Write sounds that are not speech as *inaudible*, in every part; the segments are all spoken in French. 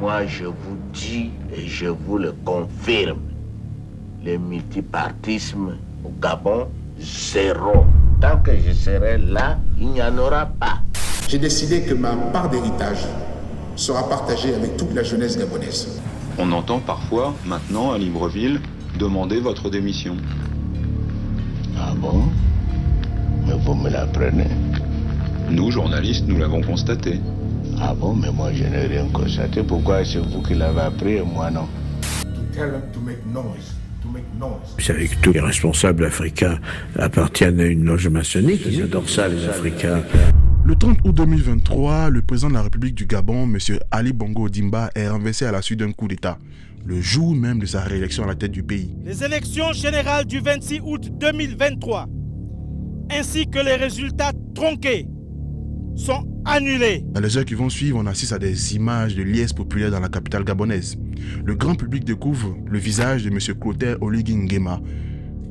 Moi, je vous dis et je vous le confirme, le multipartisme au Gabon, zéro. Tant que je serai là, il n'y en aura pas. J'ai décidé que ma part d'héritage sera partagée avec toute la jeunesse gabonaise. On entend parfois, maintenant, à Libreville, demander votre démission. Ah bon Mais vous me l'apprenez Nous, journalistes, nous l'avons constaté. Ah bon, mais moi je n'ai rien constaté. Pourquoi c'est vous qui l'avez appris et moi non vous savez que tous les responsables africains appartiennent à une loge maçonnique. Ils adorent ça, les Africains. Le 30 août 2023, le président de la République du Gabon, M. Ali Bongo Dimba, est renversé à la suite d'un coup d'État, le jour même de sa réélection à la tête du pays. Les élections générales du 26 août 2023, ainsi que les résultats tronqués, sont annulé. Dans les heures qui vont suivre, on assiste à des images de liesse populaire dans la capitale gabonaise. Le grand public découvre le visage de M. Clotaire Oligingema,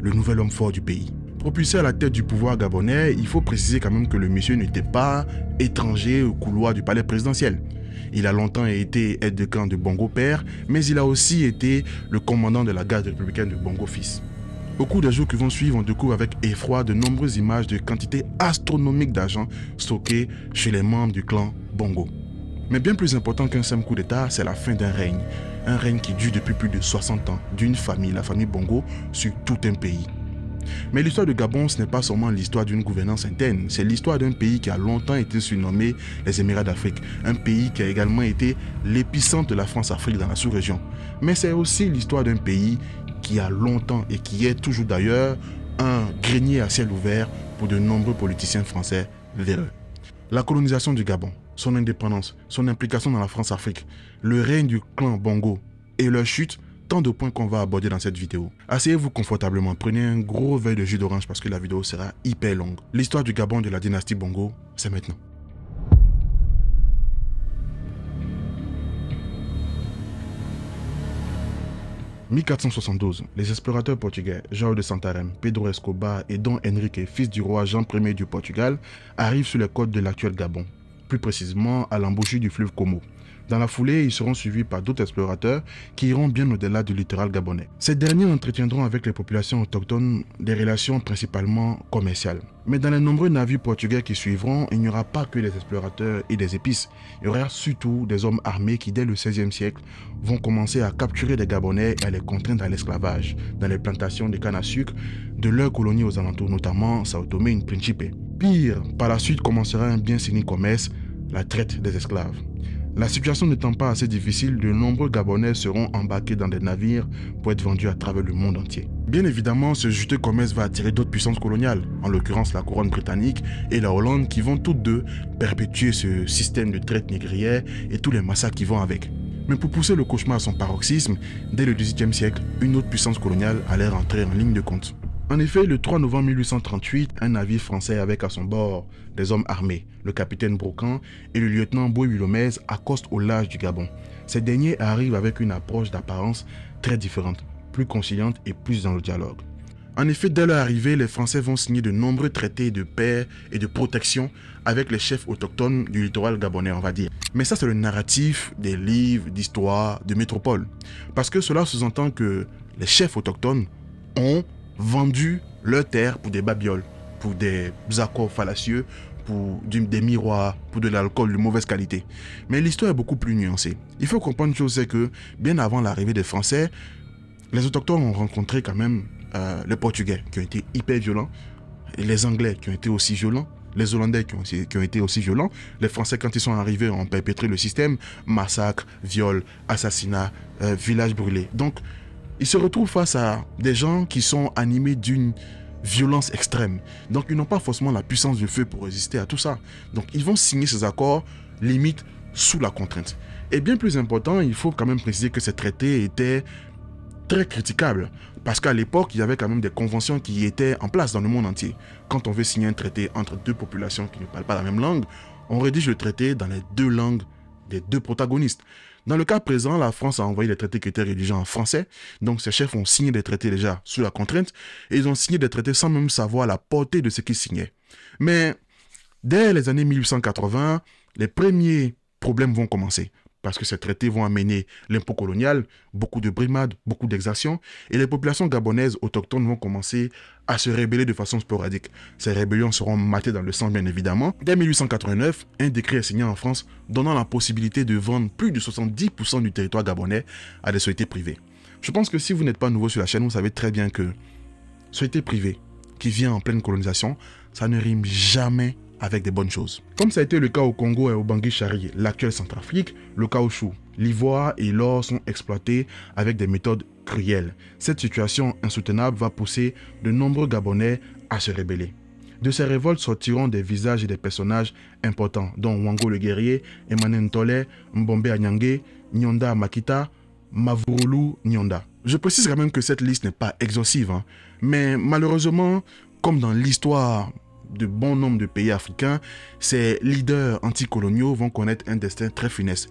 le nouvel homme fort du pays. Propulsé à la tête du pouvoir gabonais, il faut préciser quand même que le monsieur n'était pas étranger au couloir du palais présidentiel. Il a longtemps été aide de camp de Bongo Père, mais il a aussi été le commandant de la garde républicaine de Bongo Fils. Au cours des jours qui vont suivre, on découvre avec effroi de nombreuses images de quantités astronomiques d'argent stockées chez les membres du clan Bongo. Mais bien plus important qu'un simple coup d'État, c'est la fin d'un règne. Un règne qui dure depuis plus de 60 ans, d'une famille, la famille Bongo, sur tout un pays. Mais l'histoire de Gabon, ce n'est pas seulement l'histoire d'une gouvernance interne, c'est l'histoire d'un pays qui a longtemps été surnommé les Émirats d'Afrique, un pays qui a également été l'épicentre de la France-Afrique dans la sous-région. Mais c'est aussi l'histoire d'un pays qui a longtemps et qui est toujours d'ailleurs un grenier à ciel ouvert pour de nombreux politiciens français véreux. La colonisation du Gabon, son indépendance, son implication dans la France-Afrique, le règne du clan Bongo et leur chute, tant de points qu'on va aborder dans cette vidéo. Asseyez-vous confortablement, prenez un gros verre de jus d'orange parce que la vidéo sera hyper longue. L'histoire du Gabon de la dynastie Bongo, c'est maintenant. 1472, les explorateurs portugais João de Santarém, Pedro Escobar et Dom Henrique, fils du roi Jean Ier du Portugal, arrivent sur les côtes de l'actuel Gabon, plus précisément à l'embouchure du fleuve Como. Dans la foulée, ils seront suivis par d'autres explorateurs qui iront bien au-delà du littoral gabonais. Ces derniers entretiendront avec les populations autochtones des relations principalement commerciales. Mais dans les nombreux navires portugais qui suivront, il n'y aura pas que des explorateurs et des épices. Il y aura surtout des hommes armés qui, dès le XVIe siècle, vont commencer à capturer des Gabonais et à les contraindre à l'esclavage, dans les plantations de canne à sucre de leurs colonies aux alentours, notamment Sao Tomé et Principe. Pire, par la suite commencera un bien signé commerce, la traite des esclaves. La situation n'étant pas assez difficile, de nombreux Gabonais seront embarqués dans des navires pour être vendus à travers le monde entier. Bien évidemment, ce juteux commerce va attirer d'autres puissances coloniales, en l'occurrence la couronne britannique et la Hollande, qui vont toutes deux perpétuer ce système de traite négrière et tous les massacres qui vont avec. Mais pour pousser le cauchemar à son paroxysme, dès le XVIIIe siècle, une autre puissance coloniale allait rentrer en ligne de compte. En effet, le 3 novembre 1838, un navire français avec à son bord des hommes armés, le capitaine Brocan et le lieutenant Boué Willomèze accostent au large du Gabon. Ces derniers arrivent avec une approche d'apparence très différente, plus conciliante et plus dans le dialogue. En effet, dès leur arrivée, les Français vont signer de nombreux traités de paix et de protection avec les chefs autochtones du littoral gabonais, on va dire. Mais ça, c'est le narratif des livres d'histoire de métropole. Parce que cela sous-entend que les chefs autochtones ont vendu leur terre pour des babioles, pour des accords fallacieux, pour des miroirs, pour de l'alcool de mauvaise qualité. Mais l'histoire est beaucoup plus nuancée. Il faut comprendre une chose, c'est que bien avant l'arrivée des Français, les autochtones ont rencontré quand même euh, les Portugais qui ont été hyper violents, les Anglais qui ont été aussi violents, les Hollandais qui ont, été aussi violents, les Français quand ils sont arrivés ont perpétré le système, massacre, viol, assassinat, villages euh, village brûlé. Donc ils se retrouvent face à des gens qui sont animés d'une violence extrême. Donc ils n'ont pas forcément la puissance du feu pour résister à tout ça. Donc ils vont signer ces accords limite sous la contrainte. Et bien plus important, il faut quand même préciser que ces traités étaient très critiquables parce qu'à l'époque, il y avait quand même des conventions qui étaient en place dans le monde entier. Quand on veut signer un traité entre deux populations qui ne parlent pas la même langue, on rédige le traité dans les deux langues des deux protagonistes. Dans le cas présent, la France a envoyé des traités qui étaient rédigés en français, donc ses chefs ont signé des traités déjà sous la contrainte, et ils ont signé des traités sans même savoir la portée de ce qu'ils signaient. Mais dès les années 1880, les premiers problèmes vont commencer parce que ces traités vont amener l'impôt colonial, beaucoup de brimades, beaucoup d'exactions, et les populations gabonaises autochtones vont commencer à se rébeller de façon sporadique. Ces rébellions seront matées dans le sang, bien évidemment. Dès 1889, un décret est signé en France donnant la possibilité de vendre plus de 70% du territoire gabonais à des sociétés privées. Je pense que si vous n'êtes pas nouveau sur la chaîne, vous savez très bien que société privée qui vient en pleine colonisation, ça ne rime jamais avec des bonnes choses. Comme ça a été le cas au Congo et au Bangui Chari, l'actuel Centrafrique, le caoutchouc, l'ivoire et l'or sont exploités avec des méthodes cruelles. Cette situation insoutenable va pousser de nombreux Gabonais à se rébeller. De ces révoltes sortiront des visages et des personnages importants, dont Wango le guerrier, Emmanuel Ntole, Mbombe Anyangé, Nyonda Makita, Mavurulu Nyonda. Je précise quand même que cette liste n'est pas exhaustive, hein. mais malheureusement, comme dans l'histoire de bon nombre de pays africains, ces leaders anticoloniaux vont connaître un destin très funeste.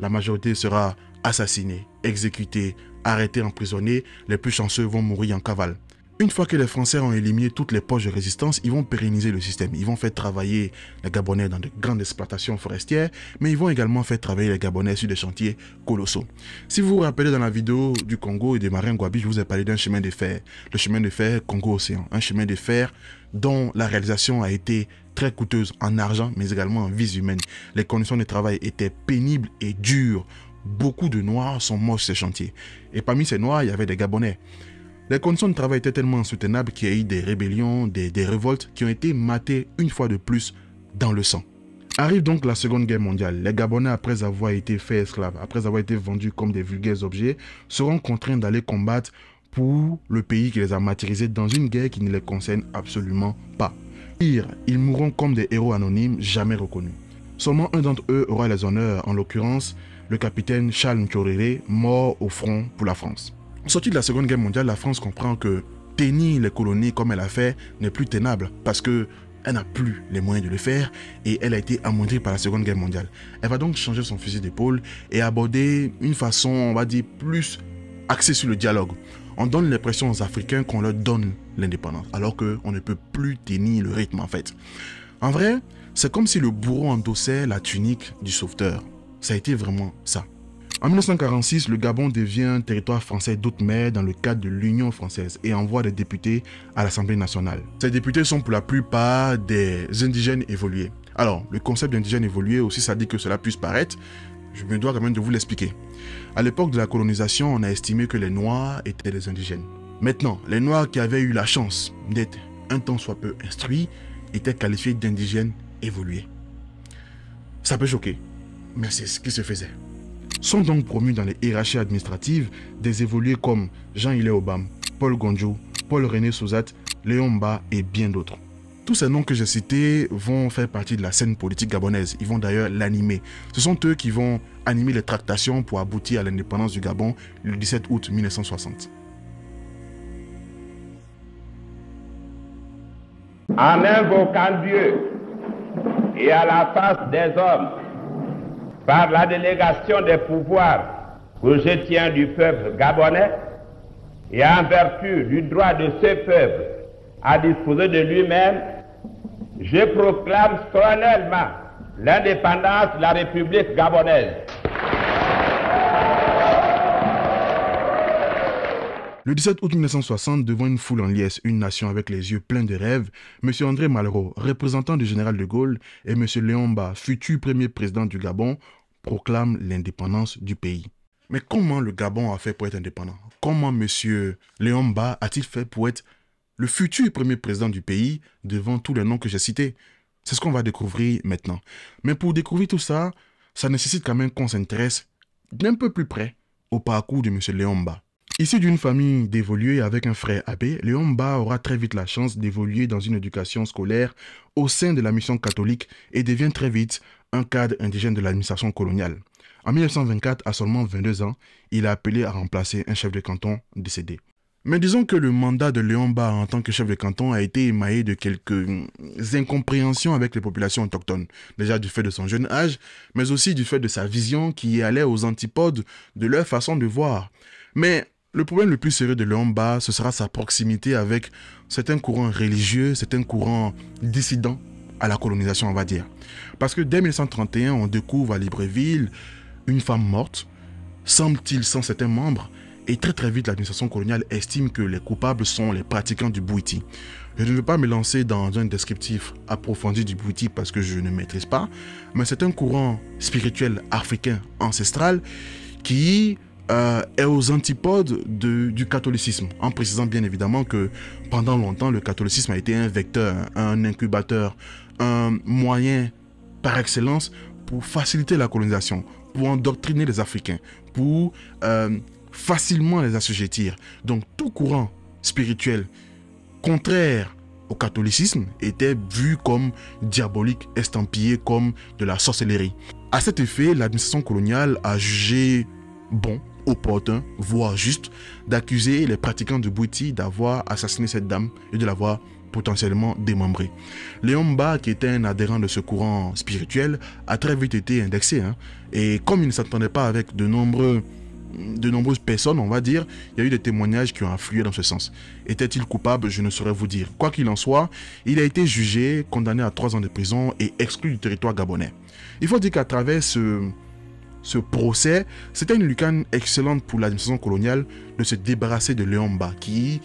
La majorité sera assassinée, exécutée, arrêtée, emprisonnée. Les plus chanceux vont mourir en cavale. Une fois que les Français ont éliminé toutes les poches de résistance, ils vont pérenniser le système. Ils vont faire travailler les Gabonais dans de grandes exploitations forestières, mais ils vont également faire travailler les Gabonais sur des chantiers colossaux. Si vous vous rappelez dans la vidéo du Congo et des marins guabi, je vous ai parlé d'un chemin de fer. Le chemin de fer Congo-Océan. Un chemin de fer dont la réalisation a été très coûteuse en argent, mais également en vies humaines. Les conditions de travail étaient pénibles et dures. Beaucoup de Noirs sont morts sur ces chantiers. Et parmi ces Noirs, il y avait des Gabonais. Les conditions de travail étaient tellement insoutenables qu'il y a eu des rébellions, des, des révoltes qui ont été matées une fois de plus dans le sang. Arrive donc la Seconde Guerre mondiale. Les Gabonais, après avoir été faits esclaves, après avoir été vendus comme des vulgaires objets, seront contraints d'aller combattre pour le pays qui les a matérisés dans une guerre qui ne les concerne absolument pas. Pire, ils mourront comme des héros anonymes jamais reconnus. Seulement un d'entre eux aura les honneurs, en l'occurrence le capitaine Charles Nchorere, mort au front pour la France. Sorti de la Seconde Guerre mondiale, la France comprend que tenir les colonies comme elle a fait n'est plus tenable parce que elle n'a plus les moyens de le faire et elle a été amoindrie par la Seconde Guerre mondiale. Elle va donc changer son fusil d'épaule et aborder une façon, on va dire, plus axée sur le dialogue on donne l'impression aux Africains qu'on leur donne l'indépendance, alors qu'on ne peut plus tenir le rythme en fait. En vrai, c'est comme si le bourreau endossait la tunique du sauveteur. Ça a été vraiment ça. En 1946, le Gabon devient un territoire français d'outre-mer dans le cadre de l'Union française et envoie des députés à l'Assemblée nationale. Ces députés sont pour la plupart des indigènes évolués. Alors, le concept d'indigène évolué aussi, ça dit que cela puisse paraître, je me dois quand même de vous l'expliquer. À l'époque de la colonisation, on a estimé que les Noirs étaient des indigènes. Maintenant, les Noirs qui avaient eu la chance d'être un temps soit peu instruits étaient qualifiés d'indigènes évolués. Ça peut choquer, mais c'est ce qui se faisait. Sont donc promus dans les hiérarchies administratives des évolués comme Jean-Hilaire Obama, Paul Gonjo, Paul René Souzat, Léon Ba et bien d'autres. Tous ces noms que j'ai cités vont faire partie de la scène politique gabonaise. Ils vont d'ailleurs l'animer. Ce sont eux qui vont animer les tractations pour aboutir à l'indépendance du Gabon le 17 août 1960. En invoquant Dieu et à la face des hommes, par la délégation des pouvoirs que je tiens du peuple gabonais, et en vertu du droit de ce peuple à disposer de lui-même je proclame solennellement l'indépendance de la République gabonaise. Le 17 août 1960, devant une foule en liesse, une nation avec les yeux pleins de rêves, M. André Malraux, représentant du général de Gaulle, et M. Ba, futur premier président du Gabon, proclament l'indépendance du pays. Mais comment le Gabon a fait pour être indépendant Comment M. Ba a-t-il fait pour être le futur premier président du pays devant tous les noms que j'ai cités. C'est ce qu'on va découvrir maintenant. Mais pour découvrir tout ça, ça nécessite quand même qu'on s'intéresse d'un peu plus près au parcours de M. Léomba. Issu d'une famille d'évoluer avec un frère abbé, Leomba aura très vite la chance d'évoluer dans une éducation scolaire au sein de la mission catholique et devient très vite un cadre indigène de l'administration coloniale. En 1924, à seulement 22 ans, il est appelé à remplacer un chef de canton décédé. Mais disons que le mandat de Léon Barre en tant que chef de canton a été émaillé de quelques mm, incompréhensions avec les populations autochtones, déjà du fait de son jeune âge, mais aussi du fait de sa vision qui allait aux antipodes de leur façon de voir. Mais le problème le plus sérieux de Léon Barre, ce sera sa proximité avec certains courants religieux, certains courants dissidents à la colonisation, on va dire. Parce que dès 1931, on découvre à Libreville une femme morte, semble-t-il sans certains membres, et très très vite, l'administration coloniale estime que les coupables sont les pratiquants du Bouiti. Je ne veux pas me lancer dans un descriptif approfondi du Bouiti parce que je ne maîtrise pas, mais c'est un courant spirituel africain ancestral qui euh, est aux antipodes du catholicisme, en précisant bien évidemment que pendant longtemps, le catholicisme a été un vecteur, un incubateur, un moyen par excellence pour faciliter la colonisation, pour endoctriner les Africains, pour euh, facilement les assujettir. Donc tout courant spirituel contraire au catholicisme était vu comme diabolique, estampillé comme de la sorcellerie. À cet effet, l'administration coloniale a jugé bon, opportun, voire juste, d'accuser les pratiquants de Bouti d'avoir assassiné cette dame et de l'avoir potentiellement démembrée. Léon qui était un adhérent de ce courant spirituel, a très vite été indexé. Hein, et comme il ne s'attendait pas avec de nombreux de nombreuses personnes, on va dire, il y a eu des témoignages qui ont influé dans ce sens. Était-il coupable Je ne saurais vous dire. Quoi qu'il en soit, il a été jugé, condamné à trois ans de prison et exclu du territoire gabonais. Il faut dire qu'à travers ce, ce procès, c'était une lucane excellente pour l'administration coloniale de se débarrasser de Leomba qui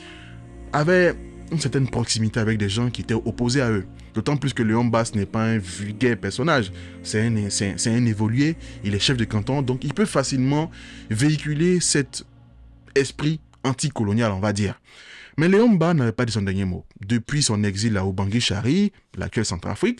avait une certaine proximité avec des gens qui étaient opposés à eux. D'autant plus que Léon Bass n'est pas un vulgaire personnage, c'est un, évolué, il est chef de canton, donc il peut facilement véhiculer cet esprit anticolonial, on va dire. Mais Léon Bass n'avait pas dit son dernier mot. Depuis son exil à ubangi chari l'actuelle Centrafrique,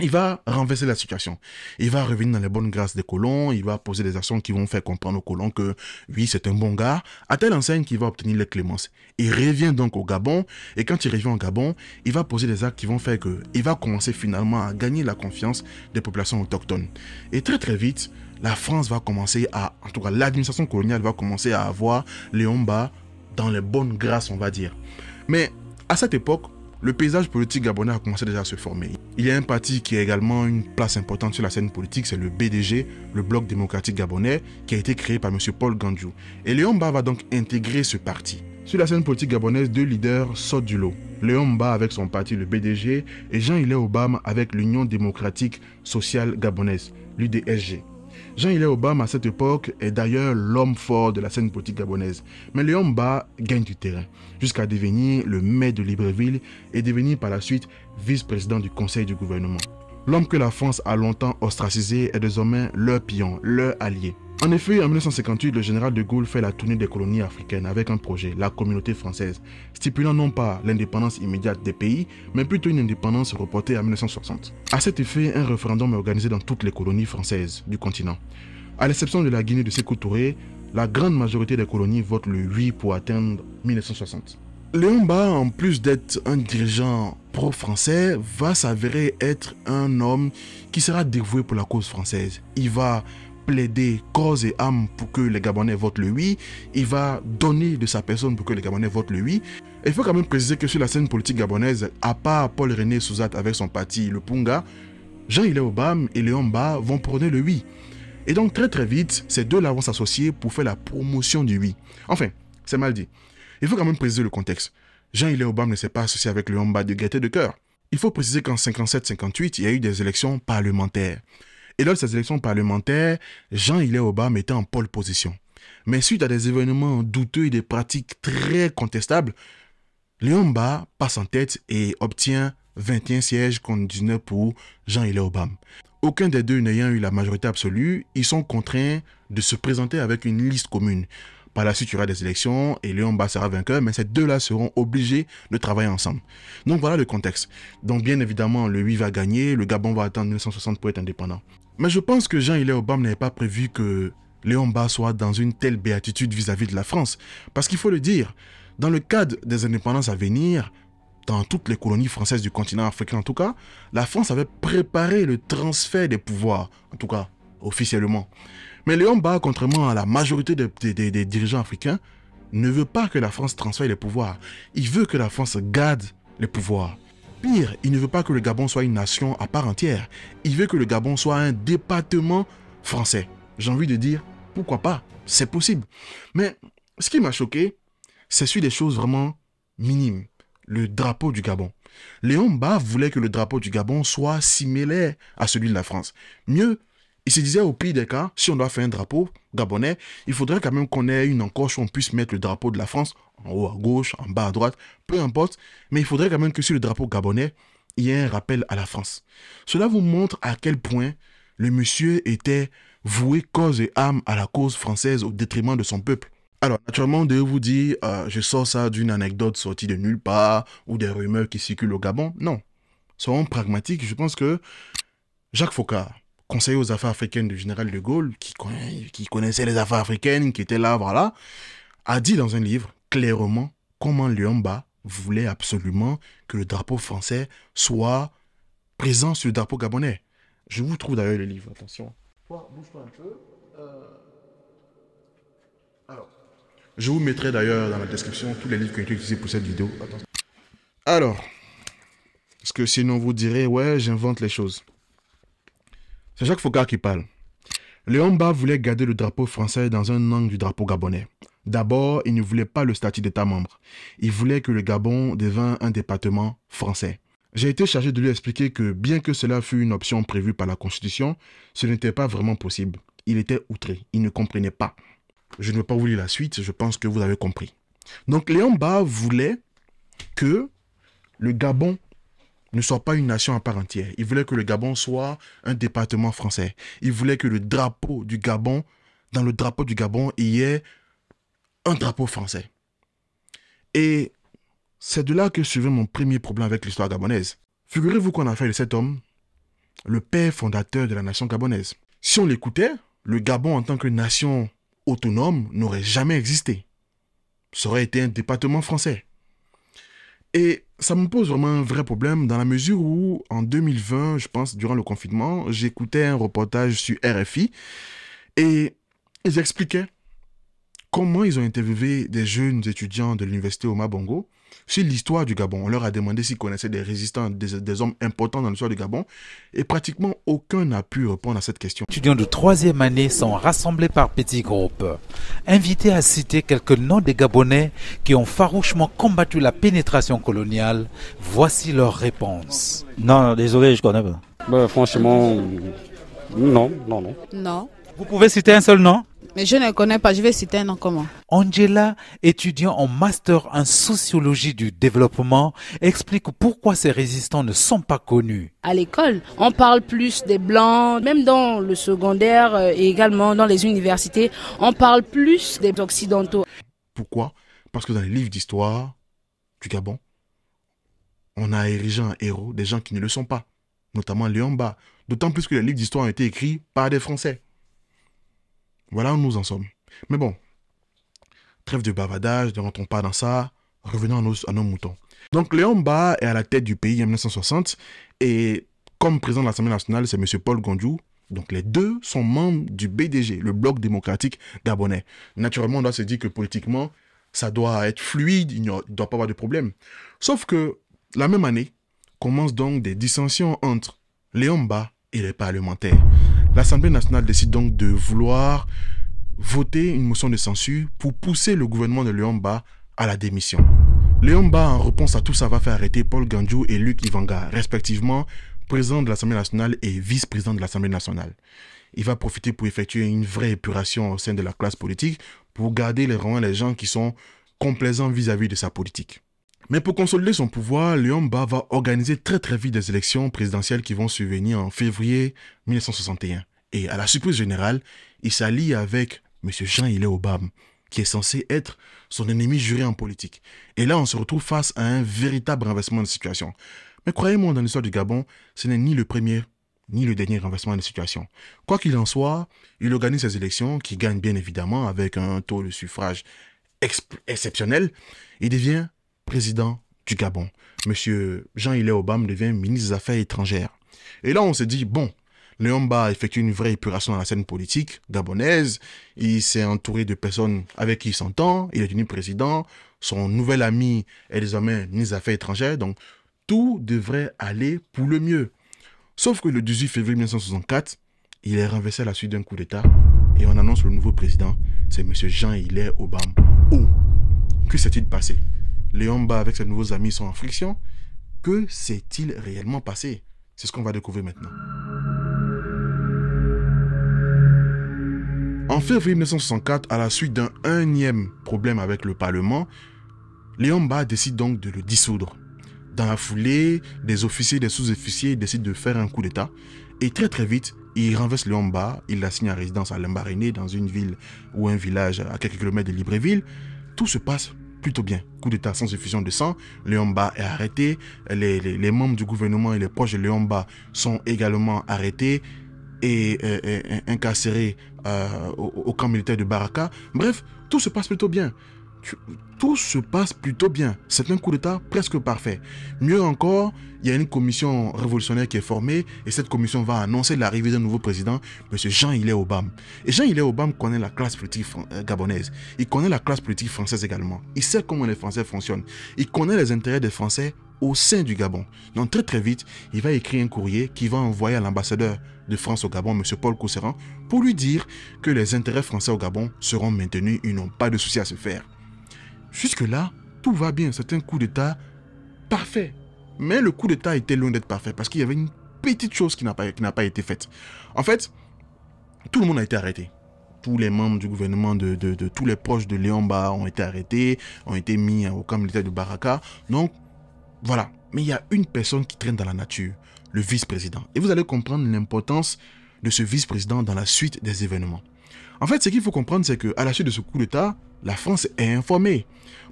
il va renverser la situation. Il va revenir dans les bonnes grâces des colons, il va poser des actions qui vont faire comprendre aux colons que oui, c'est un bon gars, à telle enseigne qu'il va obtenir les clémences. Il revient donc au Gabon, et quand il revient au Gabon, il va poser des actes qui vont faire que il va commencer finalement à gagner la confiance des populations autochtones. Et très très vite, la France va commencer à, en tout cas l'administration coloniale va commencer à avoir Léon Bas dans les bonnes grâces, on va dire. Mais à cette époque, le paysage politique gabonais a commencé déjà à se former. Il y a un parti qui a également une place importante sur la scène politique, c'est le BDG, le Bloc démocratique gabonais, qui a été créé par M. Paul Gandjou. Et Léon va donc intégrer ce parti. Sur la scène politique gabonaise, deux leaders sortent du lot. Léon avec son parti le BDG et Jean-Hilaire Obama avec l'Union démocratique sociale gabonaise, l'UDSG. Jean-Hilaire Obama, à cette époque, est d'ailleurs l'homme fort de la scène politique gabonaise. Mais bas gagne du terrain, jusqu'à devenir le maire de Libreville et devenir par la suite vice-président du conseil du gouvernement. L'homme que la France a longtemps ostracisé est désormais leur pion, leur allié. En effet, en 1958, le général de Gaulle fait la tournée des colonies africaines avec un projet, la communauté française, stipulant non pas l'indépendance immédiate des pays, mais plutôt une indépendance reportée à 1960. À cet effet, un référendum est organisé dans toutes les colonies françaises du continent. À l'exception de la Guinée de Sékou la grande majorité des colonies votent le 8 pour atteindre 1960. Léon Ba, en plus d'être un dirigeant pro-français, va s'avérer être un homme qui sera dévoué pour la cause française. Il va plaider cause et âme pour que les Gabonais votent le oui, il va donner de sa personne pour que les Gabonais votent le oui. il faut quand même préciser que sur la scène politique gabonaise, à part Paul René Souzat avec son parti, le Punga, jean hilaire Obama et Léon vont prôner le oui. Et donc très très vite, ces deux-là vont s'associer pour faire la promotion du oui. Enfin, c'est mal dit. Il faut quand même préciser le contexte. jean hilaire Obama ne s'est pas associé avec Léon de gaieté de cœur. Il faut préciser qu'en 57-58, il y a eu des élections parlementaires. Et lors de ces élections parlementaires, Jean-Hilaire Obama était en pole position. Mais suite à des événements douteux et des pratiques très contestables, Léon Ba passe en tête et obtient 21 sièges contre 19 pour Jean-Hilaire Obama. Aucun des deux n'ayant eu la majorité absolue, ils sont contraints de se présenter avec une liste commune. Par la suite, il y aura des élections et Léon Bas sera vainqueur, mais ces deux-là seront obligés de travailler ensemble. Donc voilà le contexte. Donc bien évidemment, le 8 va gagner, le Gabon va attendre 1960 pour être indépendant. Mais je pense que jean hilaire Obama n'avait pas prévu que Léon ba soit dans une telle béatitude vis-à-vis de la France. Parce qu'il faut le dire, dans le cadre des indépendances à venir, dans toutes les colonies françaises du continent africain en tout cas, la France avait préparé le transfert des pouvoirs, en tout cas officiellement. Mais Léon Bas, contrairement à la majorité des, des dirigeants africains, ne veut pas que la France transfère les pouvoirs. Il veut que la France garde les pouvoirs. Pire, il ne veut pas que le Gabon soit une nation à part entière. Il veut que le Gabon soit un département français. J'ai envie de dire, pourquoi pas C'est possible. Mais ce qui m'a choqué, c'est sur des choses vraiment minimes. Le drapeau du Gabon. Léon Bas voulait que le drapeau du Gabon soit similaire à celui de la France. Mieux, il se disait au pire des cas, si on doit faire un drapeau gabonais, il faudrait quand même qu'on ait une encoche où on puisse mettre le drapeau de la France en haut à gauche, en bas à droite, peu importe, mais il faudrait quand même que sur le drapeau gabonais, il y ait un rappel à la France. Cela vous montre à quel point le monsieur était voué cause et âme à la cause française au détriment de son peuple. Alors, naturellement, de vous dire, euh, je sors ça d'une anecdote sortie de nulle part ou des rumeurs qui circulent au Gabon. Non. Soyons pragmatiques. Je pense que Jacques Foucault, conseiller aux affaires africaines du général de Gaulle, qui, qui connaissait les affaires africaines, qui était là, voilà, a dit dans un livre clairement comment Lyomba voulait absolument que le drapeau français soit présent sur le drapeau gabonais. Je vous trouve d'ailleurs le livre, attention. Euh, je vous mettrai d'ailleurs dans la description tous les livres que j'ai utilisés pour cette vidéo. Alors, parce que sinon vous direz, ouais, j'invente les choses. C'est Jacques Foucault qui parle. Ba voulait garder le drapeau français dans un angle du drapeau gabonais. D'abord, il ne voulait pas le statut d'État membre. Il voulait que le Gabon devint un département français. J'ai été chargé de lui expliquer que bien que cela fût une option prévue par la Constitution, ce n'était pas vraiment possible. Il était outré, il ne comprenait pas. Je ne vais pas vous lire la suite, je pense que vous avez compris. Donc Léon Ba voulait que le Gabon ne soit pas une nation à part entière. Il voulait que le Gabon soit un département français. Il voulait que le drapeau du Gabon, dans le drapeau du Gabon, il y ait un drapeau français. Et c'est de là que suivait mon premier problème avec l'histoire gabonaise. Figurez-vous qu'on a fait de cet homme le père fondateur de la nation gabonaise. Si on l'écoutait, le Gabon en tant que nation autonome n'aurait jamais existé. Ça aurait été un département français. Et ça me pose vraiment un vrai problème dans la mesure où, en 2020, je pense, durant le confinement, j'écoutais un reportage sur RFI et ils expliquaient comment ils ont interviewé des jeunes étudiants de l'université Omar Bongo sur l'histoire du Gabon. On leur a demandé s'ils connaissaient des résistants, des, hommes importants dans l'histoire du Gabon, et pratiquement aucun n'a pu répondre à cette question. étudiants de troisième année sont rassemblés par petits groupes, invités à citer quelques noms des Gabonais qui ont farouchement combattu la pénétration coloniale. Voici leur réponse. Non, désolé, je connais pas. Bah, franchement, non, non, non. Non. Vous pouvez citer un seul nom mais je ne connais pas, je vais citer un nom comment Angela, étudiant en master en sociologie du développement, explique pourquoi ces résistants ne sont pas connus. À l'école, on parle plus des blancs, même dans le secondaire euh, et également dans les universités, on parle plus des occidentaux. Pourquoi Parce que dans les livres d'histoire du Gabon, on a érigé un héros des gens qui ne le sont pas, notamment Léon d'autant plus que les livres d'histoire ont été écrits par des Français. Voilà où nous en sommes. Mais bon, trêve de bavardage, ne rentrons pas dans ça, revenons à nos, moutons. Donc Léon est à la tête du pays en 1960 et comme président de l'Assemblée nationale, c'est M. Paul Gondou. Donc les deux sont membres du BDG, le Bloc démocratique gabonais. Naturellement, on doit se dire que politiquement, ça doit être fluide, il ne doit pas avoir de problème. Sauf que la même année, commencent donc des dissensions entre Léon et les parlementaires. L'Assemblée nationale décide donc de vouloir voter une motion de censure pour pousser le gouvernement de Leomba à la démission. Leomba, en réponse à tout ça, va faire arrêter Paul Gandjou et Luc Ivanga, respectivement président de l'Assemblée nationale et vice-président de l'Assemblée nationale. Il va profiter pour effectuer une vraie épuration au sein de la classe politique pour garder les rangs les gens qui sont complaisants vis à -vis de sa politique. Mais pour consolider son pouvoir, Léon Ba va organiser très très vite des élections présidentielles qui vont survenir en février 1961. Et à la surprise générale, il s'allie avec M. Jean-Hélé Obama, qui est censé être son ennemi juré en politique. Et là, on se retrouve face à un véritable renversement de situation. Mais croyez-moi, dans l'histoire du Gabon, ce n'est ni le premier ni le dernier renversement de situation. Quoi qu'il en soit, il organise ses élections qui gagnent bien évidemment avec un taux de suffrage exceptionnel. Il devient président du Gabon. Monsieur Jean-Hilaire Obama devient ministre des Affaires étrangères. Et là, on s'est dit, bon, Léomba a effectué une vraie épuration dans la scène politique gabonaise. Il s'est entouré de personnes avec qui il s'entend. Il est devenu président. Son nouvel ami est désormais ministre des Affaires étrangères. Donc, tout devrait aller pour le mieux. Sauf que le 18 février 1964, il est renversé à la suite d'un coup d'État et on annonce le nouveau président, c'est Monsieur Jean-Hilaire Obama. Oh, que s'est-il passé Léon avec ses nouveaux amis sont en friction. Que s'est-il réellement passé C'est ce qu'on va découvrir maintenant. En février 1964, à la suite d'un unième problème avec le Parlement, Léon décide donc de le dissoudre. Dans la foulée, des officiers des sous-officiers décident de faire un coup d'État. Et très très vite, il renverse Léon ils il l'assigne à résidence à Limbaréné, dans une ville ou un village à quelques kilomètres de Libreville. Tout se passe plutôt bien. Coup d'État sans effusion de sang, Léomba est arrêté, les, membres du gouvernement et les proches de Léomba sont également arrêtés et, incarcérés euh, au, camp militaire de Baraka. Bref, tout se passe plutôt bien tout se passe plutôt bien. C'est un coup d'État presque parfait. Mieux encore, il y a une commission révolutionnaire qui est formée et cette commission va annoncer l'arrivée d'un nouveau président, M. Jean-Hilaire Obama. Et Jean-Hilaire Obama connaît la classe politique euh, gabonaise. Il connaît la classe politique française également. Il sait comment les Français fonctionnent. Il connaît les intérêts des Français au sein du Gabon. Donc très très vite, il va écrire un courrier qui va envoyer à l'ambassadeur de France au Gabon, M. Paul Cousséran pour lui dire que les intérêts français au Gabon seront maintenus, ils n'ont pas de souci à se faire. Jusque-là, tout va bien. C'est un coup d'État parfait. Mais le coup d'État était loin d'être parfait parce qu'il y avait une petite chose qui n'a pas, pas été faite. En fait, tout le monde a été arrêté. Tous les membres du gouvernement, de, tous les proches de Léon ont été arrêtés, ont été mis au camp militaire de Baraka. Donc, voilà. Mais il y a une personne qui traîne dans la nature, le vice-président. Et vous allez comprendre l'importance de ce vice-président dans la suite des événements. En fait, ce qu'il faut comprendre, c'est qu'à la suite de ce coup d'État, la France est informée.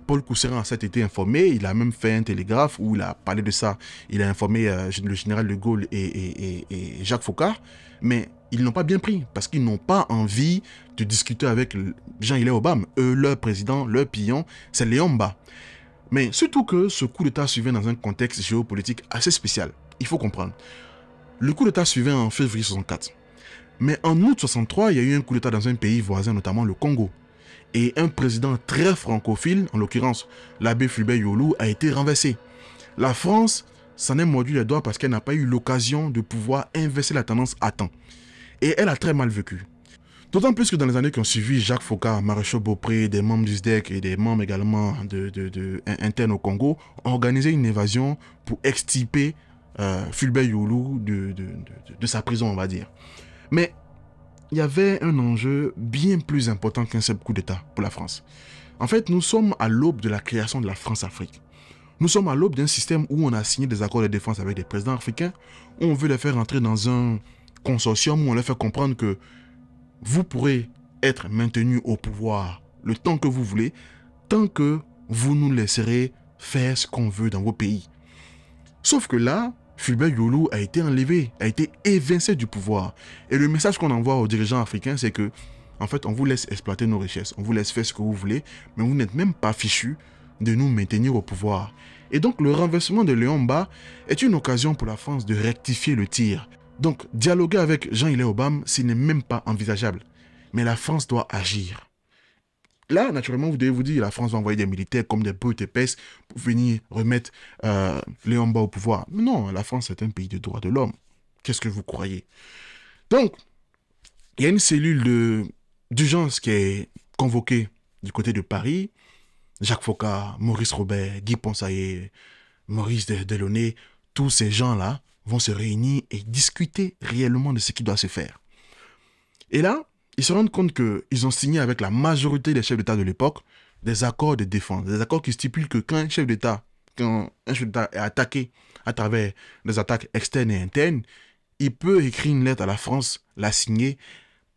Paul Cousserin a été informé, il a même fait un télégraphe où il a parlé de ça. Il a informé euh, le général de Gaulle et, Jacques Foucault. mais ils n'ont pas bien pris parce qu'ils n'ont pas envie de discuter avec Jean-Hilaire Obama. Eux, leur président, leur pion, c'est Léomba. Mais surtout que ce coup d'État suivait dans un contexte géopolitique assez spécial. Il faut comprendre. Le coup d'État suivait en février 64. Mais en août 63, il y a eu un coup d'État dans un pays voisin, notamment le Congo et un président très francophile, en l'occurrence l'abbé Fulbert Yolou, a été renversé. La France s'en est mordu les doigts parce qu'elle n'a pas eu l'occasion de pouvoir inverser la tendance à temps. Et elle a très mal vécu. D'autant plus que dans les années qui ont suivi, Jacques Foucault, Maréchal Beaupré, des membres du SDEC et des membres également de, de, internes au Congo ont organisé une évasion pour extirper euh, Fulbert Youlou de, de, sa prison, on va dire. Mais il y avait un enjeu bien plus important qu'un seul coup d'État pour la France. En fait, nous sommes à l'aube de la création de la France-Afrique. Nous sommes à l'aube d'un système où on a signé des accords de défense avec des présidents africains, où on veut les faire entrer dans un consortium, où on leur fait comprendre que vous pourrez être maintenu au pouvoir le temps que vous voulez, tant que vous nous laisserez faire ce qu'on veut dans vos pays. Sauf que là, Fulbert Yolou a été enlevé, a été évincé du pouvoir. Et le message qu'on envoie aux dirigeants africains, c'est que, en fait, on vous laisse exploiter nos richesses, on vous laisse faire ce que vous voulez, mais vous n'êtes même pas fichu de nous maintenir au pouvoir. Et donc, le renversement de Léon est une occasion pour la France de rectifier le tir. Donc, dialoguer avec jean hilaire Obama, ce n'est même pas envisageable. Mais la France doit agir. Là, naturellement, vous devez vous dire, la France va envoyer des militaires comme des brutes épaisses pour venir remettre euh, Léon Bas au pouvoir. Non, la France est un pays de droits de l'homme. Qu'est-ce que vous croyez Donc, il y a une cellule d'urgence qui est convoquée du côté de Paris. Jacques Foucault, Maurice Robert, Guy Ponsaillé, Maurice Delaunay, tous ces gens-là vont se réunir et discuter réellement de ce qui doit se faire. Et là, ils se rendent compte qu'ils ont signé avec la majorité des chefs d'État de l'époque des accords de défense, des accords qui stipulent que quand un chef d'État, quand un est attaqué à travers des attaques externes et internes, il peut écrire une lettre à la France, la signer,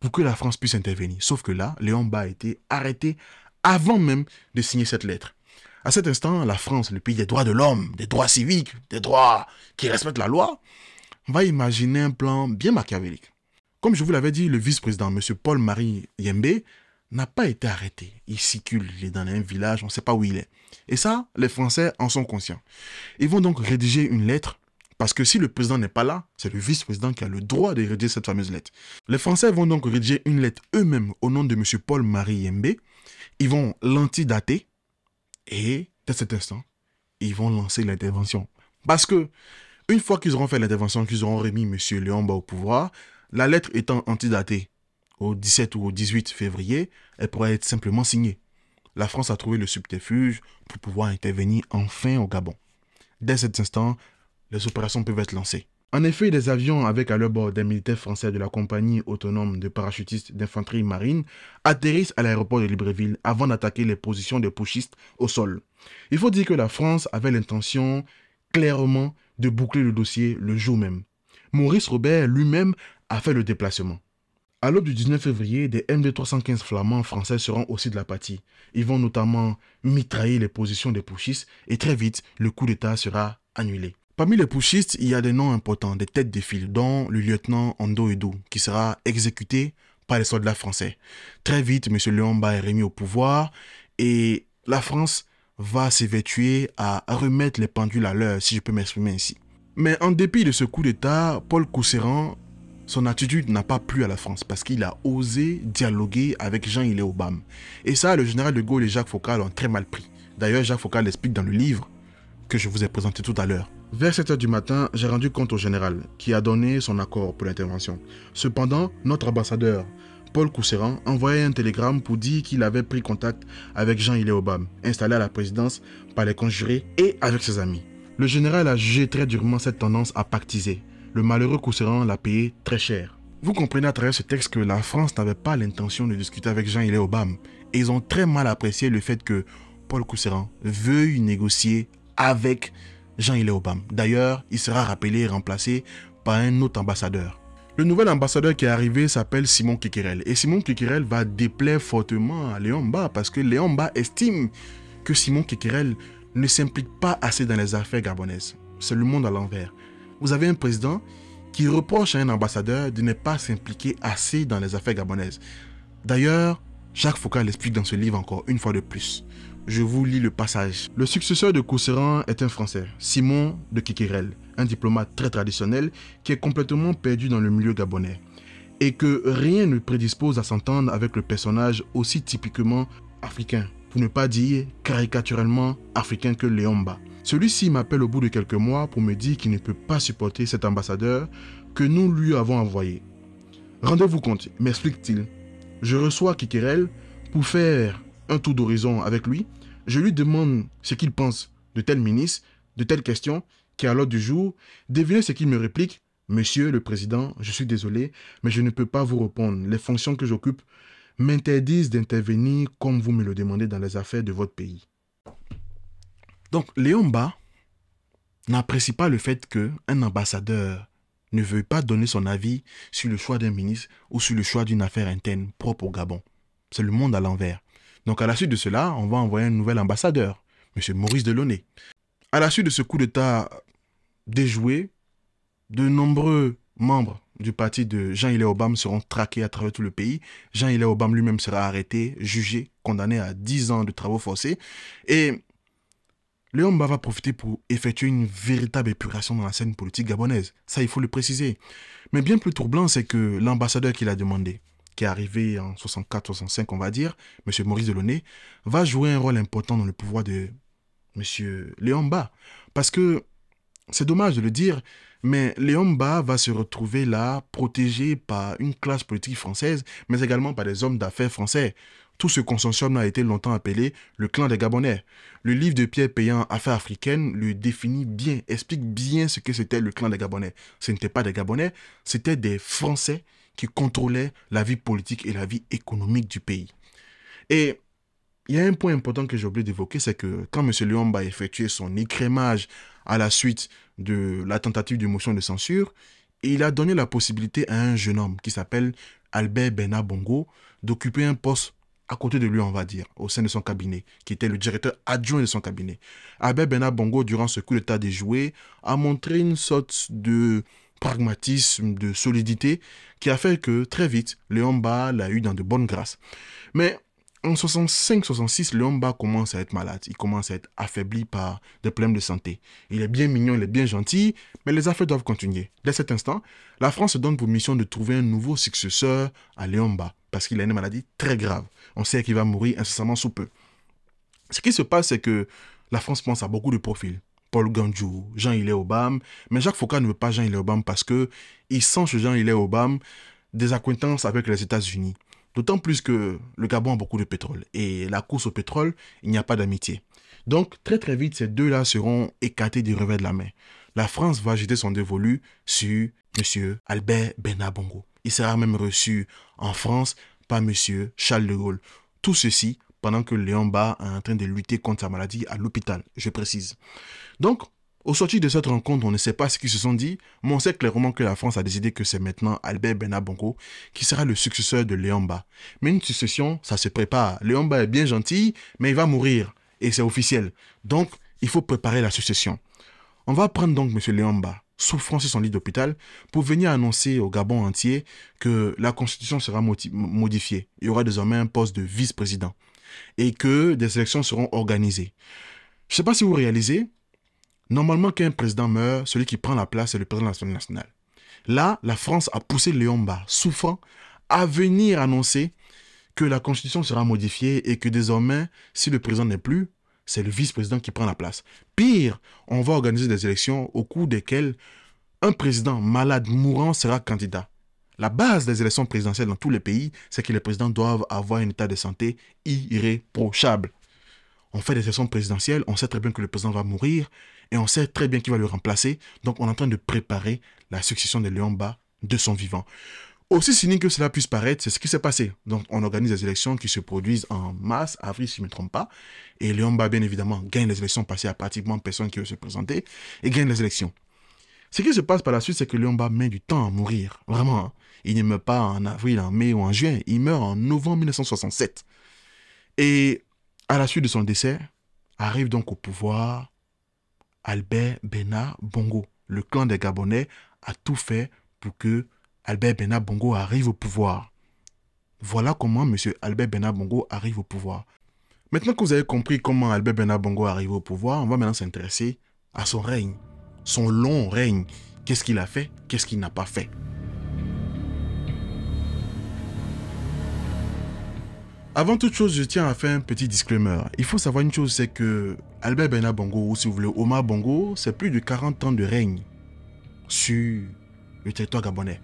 pour que la France puisse intervenir. Sauf que là, Léon Bas a été arrêté avant même de signer cette lettre. À cet instant, la France, le pays des droits de l'homme, des droits civiques, des droits qui respectent la loi, va imaginer un plan bien machiavélique. Comme je vous l'avais dit, le vice-président, M. Paul-Marie Yembe, n'a pas été arrêté. Il circule, il est dans un village, on ne sait pas où il est. Et ça, les Français en sont conscients. Ils vont donc rédiger une lettre, parce que si le président n'est pas là, c'est le vice-président qui a le droit de rédiger cette fameuse lettre. Les Français vont donc rédiger une lettre eux-mêmes au nom de M. Paul-Marie Yembe. Ils vont l'antidater, et dès cet instant, ils vont lancer l'intervention. Parce que, une fois qu'ils auront fait l'intervention, qu'ils auront remis M. Léomba au pouvoir, la lettre étant antidatée au 17 ou au 18 février, elle pourrait être simplement signée. La France a trouvé le subterfuge pour pouvoir intervenir enfin au Gabon. Dès cet instant, les opérations peuvent être lancées. En effet, des avions avec à leur bord des militaires français de la compagnie autonome de parachutistes d'infanterie marine atterrissent à l'aéroport de Libreville avant d'attaquer les positions des pushistes au sol. Il faut dire que la France avait l'intention clairement de boucler le dossier le jour même. Maurice Robert lui-même a fait le déplacement. À l'aube du 19 février, des m 315 flamands français seront aussi de la partie Ils vont notamment mitrailler les positions des pushistes et très vite, le coup d'État sera annulé. Parmi les pushistes, il y a des noms importants, des têtes de file, dont le lieutenant Ando Edo, qui sera exécuté par les soldats français. Très vite, M. Leomba est remis au pouvoir et la France va s'évertuer à remettre les pendules à l'heure, si je peux m'exprimer ainsi. Mais en dépit de ce coup d'État, Paul Cousseran son attitude n'a pas plu à la France parce qu'il a osé dialoguer avec jean hilé Obama. Et ça, le général de Gaulle et Jacques Focal l'ont très mal pris. D'ailleurs, Jacques Focal l'explique dans le livre que je vous ai présenté tout à l'heure. Vers 7h du matin, j'ai rendu compte au général, qui a donné son accord pour l'intervention. Cependant, notre ambassadeur, Paul Cousseran, envoyait un télégramme pour dire qu'il avait pris contact avec jean hilé Obama, installé à la présidence par les conjurés et avec ses amis. Le général a jugé très durement cette tendance à pactiser, le malheureux Cousseran l'a payé très cher. Vous comprenez à travers ce texte que la France n'avait pas l'intention de discuter avec jean hilé Obama et ils ont très mal apprécié le fait que Paul Cousseran veuille négocier avec jean hilé Obama. D'ailleurs, il sera rappelé et remplacé par un autre ambassadeur. Le nouvel ambassadeur qui est arrivé s'appelle Simon Kikirel. Et Simon Kikirel va déplaire fortement à Léon parce que Léon estime que Simon Kikirel ne s'implique pas assez dans les affaires gabonaises. C'est le monde à l'envers vous avez un président qui reproche à un ambassadeur de ne pas s'impliquer assez dans les affaires gabonaises. D'ailleurs, Jacques Foucault l'explique dans ce livre encore une fois de plus. Je vous lis le passage. Le successeur de Cousseran est un Français, Simon de Kikirel, un diplomate très traditionnel qui est complètement perdu dans le milieu gabonais et que rien ne prédispose à s'entendre avec le personnage aussi typiquement africain, pour ne pas dire caricaturellement africain que Léomba. Celui-ci m'appelle au bout de quelques mois pour me dire qu'il ne peut pas supporter cet ambassadeur que nous lui avons envoyé. Rendez-vous compte, m'explique-t-il. Je reçois Kikerel pour faire un tour d'horizon avec lui. Je lui demande ce qu'il pense de tel ministre, de telle question qui à l'ordre du jour. Devinez ce qu'il me réplique. Monsieur le Président, je suis désolé, mais je ne peux pas vous répondre. Les fonctions que j'occupe m'interdisent d'intervenir comme vous me le demandez dans les affaires de votre pays. Donc, Léomba n'apprécie pas le fait qu'un ambassadeur ne veuille pas donner son avis sur le choix d'un ministre ou sur le choix d'une affaire interne propre au Gabon. C'est le monde à l'envers. Donc, à la suite de cela, on va envoyer un nouvel ambassadeur, M. Maurice Delaunay. À la suite de ce coup d'État déjoué, de nombreux membres du parti de Jean-Hilaire Obama seront traqués à travers tout le pays. Jean-Hilaire Obama lui-même sera arrêté, jugé, condamné à 10 ans de travaux forcés. Et Léon va profiter pour effectuer une véritable épuration dans la scène politique gabonaise. Ça, il faut le préciser. Mais bien plus troublant, c'est que l'ambassadeur qui l'a demandé, qui est arrivé en 64-65, on va dire, M. Maurice Delaunay, va jouer un rôle important dans le pouvoir de M. Léon Parce que, c'est dommage de le dire, mais Léon va se retrouver là, protégé par une classe politique française, mais également par des hommes d'affaires français. Tout ce consortium a été longtemps appelé le clan des Gabonais. Le livre de Pierre Payan Affaires africaines le définit bien, explique bien ce que c'était le clan des Gabonais. Ce n'était pas des Gabonais, c'était des Français qui contrôlaient la vie politique et la vie économique du pays. Et il y a un point important que j'ai oublié d'évoquer, c'est que quand M. Lyon a effectué son écrémage à la suite de la tentative de motion de censure, il a donné la possibilité à un jeune homme qui s'appelle Albert Benabongo Bongo d'occuper un poste à côté de lui, on va dire, au sein de son cabinet, qui était le directeur adjoint de son cabinet. Abbé Bongo, durant ce coup d'état déjoué, a montré une sorte de pragmatisme, de solidité, qui a fait que très vite, Léon l'a eu dans de bonnes grâces. Mais en 65-66, Léon commence à être malade. Il commence à être affaibli par des problèmes de santé. Il est bien mignon, il est bien gentil, mais les affaires doivent continuer. Dès cet instant, la France se donne pour mission de trouver un nouveau successeur à Léon parce qu'il a une maladie très grave. On sait qu'il va mourir incessamment sous peu. Ce qui se passe, c'est que la France pense à beaucoup de profils. Paul Ganjou, Jean-Hilaire Obama, mais Jacques Foucault ne veut pas Jean-Hilaire Obama parce que il sent chez Jean-Hilaire Obama des acquaintances avec les États-Unis. D'autant plus que le Gabon a beaucoup de pétrole et la course au pétrole, il n'y a pas d'amitié. Donc très très vite, ces deux-là seront écartés du revers de la main. La France va jeter son dévolu sur M. Albert Benabongo. Il sera même reçu en France par monsieur Charles de Gaulle. Tout ceci pendant que Léon est en train de lutter contre sa maladie à l'hôpital, je précise. Donc, au sortir de cette rencontre, on ne sait pas ce qu'ils se sont dit, mais on sait clairement que la France a décidé que c'est maintenant Albert Benabongo qui sera le successeur de Léon Mais une succession, ça se prépare. Léon est bien gentil, mais il va mourir, et c'est officiel. Donc, il faut préparer la succession. On va prendre donc monsieur Léon souffrant sur son lit d'hôpital pour venir annoncer au Gabon entier que la constitution sera modifiée. Il y aura désormais un poste de vice-président et que des élections seront organisées. Je ne sais pas si vous réalisez, normalement quand un président meurt, celui qui prend la place est le président de l'Assemblée nationale. Là, la France a poussé Léomba, souffrant, à venir annoncer que la constitution sera modifiée et que désormais, si le président n'est plus, c'est le vice-président qui prend la place. Pire, on va organiser des élections au cours desquelles un président malade, mourant sera candidat. La base des élections présidentielles dans tous les pays, c'est que les présidents doivent avoir un état de santé irréprochable. On fait des élections présidentielles, on sait très bien que le président va mourir et on sait très bien qui va le remplacer. Donc on est en train de préparer la succession de Léon Bas de son vivant. Aussi cynique que cela puisse paraître, c'est ce qui s'est passé. Donc, on organise des élections qui se produisent en mars, avril, si je ne me trompe pas. Et Léon bien évidemment, gagne les élections parce qu'il a pratiquement personne qui veut se présenter et gagne les élections. Ce qui se passe par la suite, c'est que Léon met du temps à mourir. Vraiment. Hein. Il ne meurt pas en avril, en mai ou en juin. Il meurt en novembre 1967. Et à la suite de son décès, arrive donc au pouvoir Albert Bena Bongo. Le clan des Gabonais a tout fait pour que Albert Benabongo Bongo arrive au pouvoir. Voilà comment M. Albert Benabongo Bongo arrive au pouvoir. Maintenant que vous avez compris comment Albert Benabongo Bongo arrive au pouvoir, on va maintenant s'intéresser à son règne, son long règne. Qu'est-ce qu'il a fait, qu'est-ce qu'il n'a pas fait. Avant toute chose, je tiens à faire un petit disclaimer. Il faut savoir une chose, c'est que Albert Benabongo, Bongo, ou si vous voulez Omar Bongo, c'est plus de 40 ans de règne sur le territoire gabonais.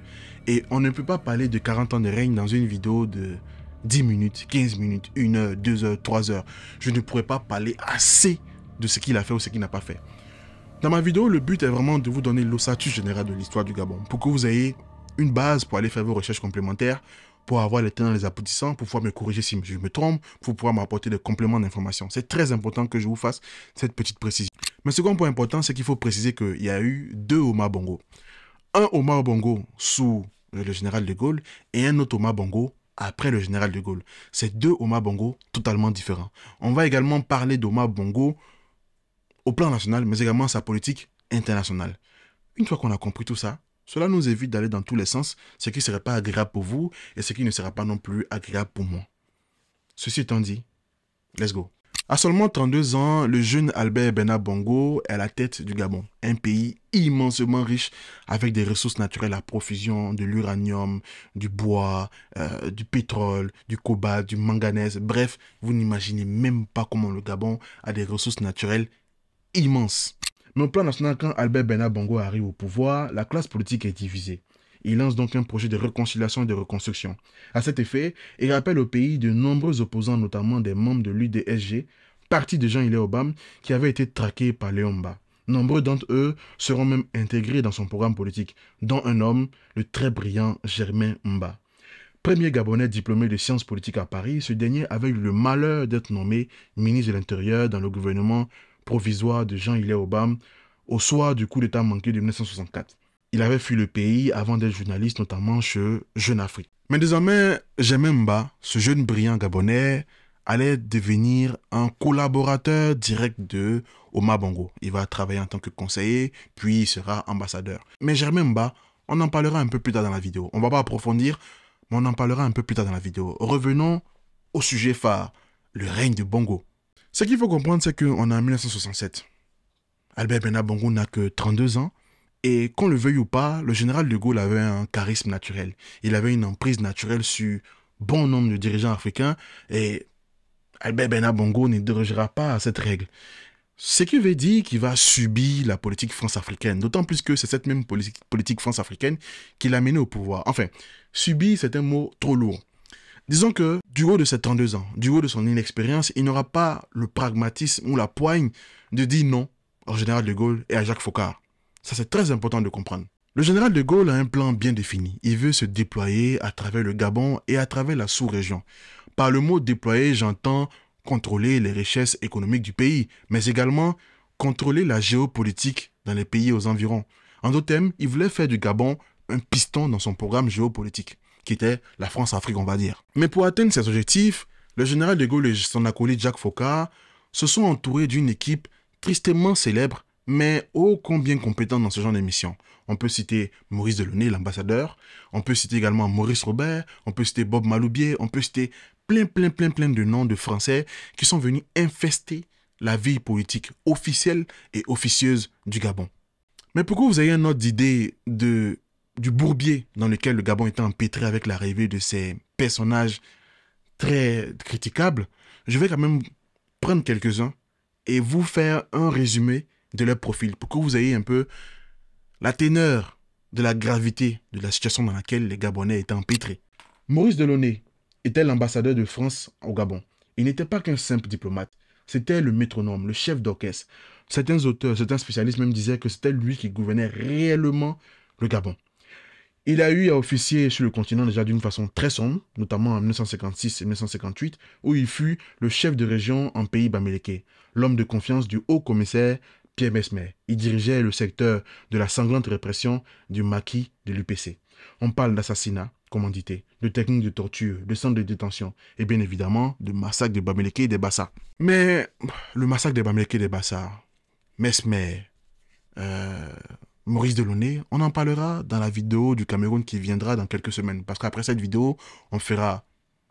Et on ne peut pas parler de 40 ans de règne dans une vidéo de 10 minutes, 15 minutes, 1 heure, 2 heures, 3 heures. Je ne pourrais pas parler assez de ce qu'il a fait ou ce qu'il n'a pas fait. Dans ma vidéo, le but est vraiment de vous donner l'ossature générale de l'histoire du Gabon pour que vous ayez une base pour aller faire vos recherches complémentaires, pour avoir les tenants les aboutissants, pour pouvoir me corriger si je me trompe, pour pouvoir m'apporter des compléments d'informations. C'est très important que je vous fasse cette petite précision. Mais second point important, c'est qu'il faut préciser qu'il y a eu deux Omar Bongo. Un Omar Bongo sous euh, le général de Gaulle, et un autre Omar Bongo après le général de Gaulle. C'est deux Omar Bongo totalement différents. On va également parler d'Omar Bongo au plan national, mais également sa politique internationale. Une fois qu'on a compris tout ça, cela nous évite d'aller dans tous les sens, ce qui ne serait pas agréable pour vous et ce qui ne sera pas non plus agréable pour moi. Ceci étant dit, let's go. À seulement 32 ans, le jeune Albert Bena Bongo est à la tête du Gabon, un pays immensément riche avec des ressources naturelles à profusion, de l'uranium, du bois, euh, du pétrole, du cobalt, du manganèse. Bref, vous n'imaginez même pas comment le Gabon a des ressources naturelles immenses. Mais au plan national, quand Albert Bena Bongo arrive au pouvoir, la classe politique est divisée. Il lance donc un projet de réconciliation et de reconstruction. À cet effet, il rappelle au pays de nombreux opposants, notamment des membres de l'UDSG, parti de jean hilaire Obama, qui avaient été traqués par Léomba. Nombreux d'entre eux seront même intégrés dans son programme politique, dont un homme, le très brillant Germain Mba. Premier Gabonais diplômé de sciences politiques à Paris, ce dernier avait eu le malheur d'être nommé ministre de l'Intérieur dans le gouvernement provisoire de Jean-Hilaire Obama au soir du coup d'État manqué de 1964. Il avait fui le pays avant d'être journaliste, notamment chez Jeune Afrique. Mais désormais, Jememba, ce jeune brillant gabonais, allait devenir un collaborateur direct de Omar Bongo. Il va travailler en tant que conseiller, puis il sera ambassadeur. Mais Germain Mba, on en parlera un peu plus tard dans la vidéo. On ne va pas approfondir, mais on en parlera un peu plus tard dans la vidéo. Revenons au sujet phare, le règne de Bongo. Ce qu'il faut comprendre, c'est qu'on est en 1967. Albert Benabongo n'a que 32 ans. Et qu'on le veuille ou pas, le général de Gaulle avait un charisme naturel. Il avait une emprise naturelle sur bon nombre de dirigeants africains et Albert Benabongo ne dérogera pas à cette règle. Ce qui veut dire qu'il va subir la politique france-africaine, d'autant plus que c'est cette même politique, france-africaine qui l'a mené au pouvoir. Enfin, subir, c'est un mot trop lourd. Disons que, du haut de ses 32 ans, du haut de son inexpérience, il n'aura pas le pragmatisme ou la poigne de dire non au général de Gaulle et à Jacques Foccart. Ça, c'est très important de comprendre. Le général de Gaulle a un plan bien défini. Il veut se déployer à travers le Gabon et à travers la sous-région. Par le mot déployer, j'entends contrôler les richesses économiques du pays, mais également contrôler la géopolitique dans les pays aux environs. En d'autres termes, il voulait faire du Gabon un piston dans son programme géopolitique, qui était la France-Afrique, on va dire. Mais pour atteindre cet objectifs, le général de Gaulle et son acolyte Jacques Foccart se sont entourés d'une équipe tristement célèbre mais ô oh, combien compétent dans ce genre d'émission. On peut citer Maurice Delaunay, l'ambassadeur, on peut citer également Maurice Robert, on peut citer Bob Maloubier, on peut citer plein, plein, plein, plein de noms de Français qui sont venus infester la vie politique officielle et officieuse du Gabon. Mais pourquoi vous avez une autre idée du bourbier dans lequel le Gabon est empêtré avec l'arrivée de ces personnages très critiquables Je vais quand même prendre quelques-uns et vous faire un résumé de leur profil, pour que vous ayez un peu la teneur de la gravité de la situation dans laquelle les Gabonais étaient empêtrés. Maurice Delaunay était l'ambassadeur de France au Gabon. Il n'était pas qu'un simple diplomate, c'était le métronome, le chef d'orchestre. Certains auteurs, certains spécialistes même disaient que c'était lui qui gouvernait réellement le Gabon. Il a eu à officier sur le continent déjà d'une façon très sombre, notamment en 1956 et 1958, où il fut le chef de région en pays bamileke, l'homme de confiance du haut commissaire Pierre Mesmer. Il dirigeait le secteur de la sanglante répression du maquis de l'UPC. On parle d'assassinat commandité, de techniques de torture, de centres de détention et bien évidemment de massacre de Bamileke et des Bassa. Mais le massacre de Bamileke et des Bassa, Mesmer, euh, Maurice Delaunay, on en parlera dans la vidéo du Cameroun qui viendra dans quelques semaines. Parce qu'après cette vidéo, on fera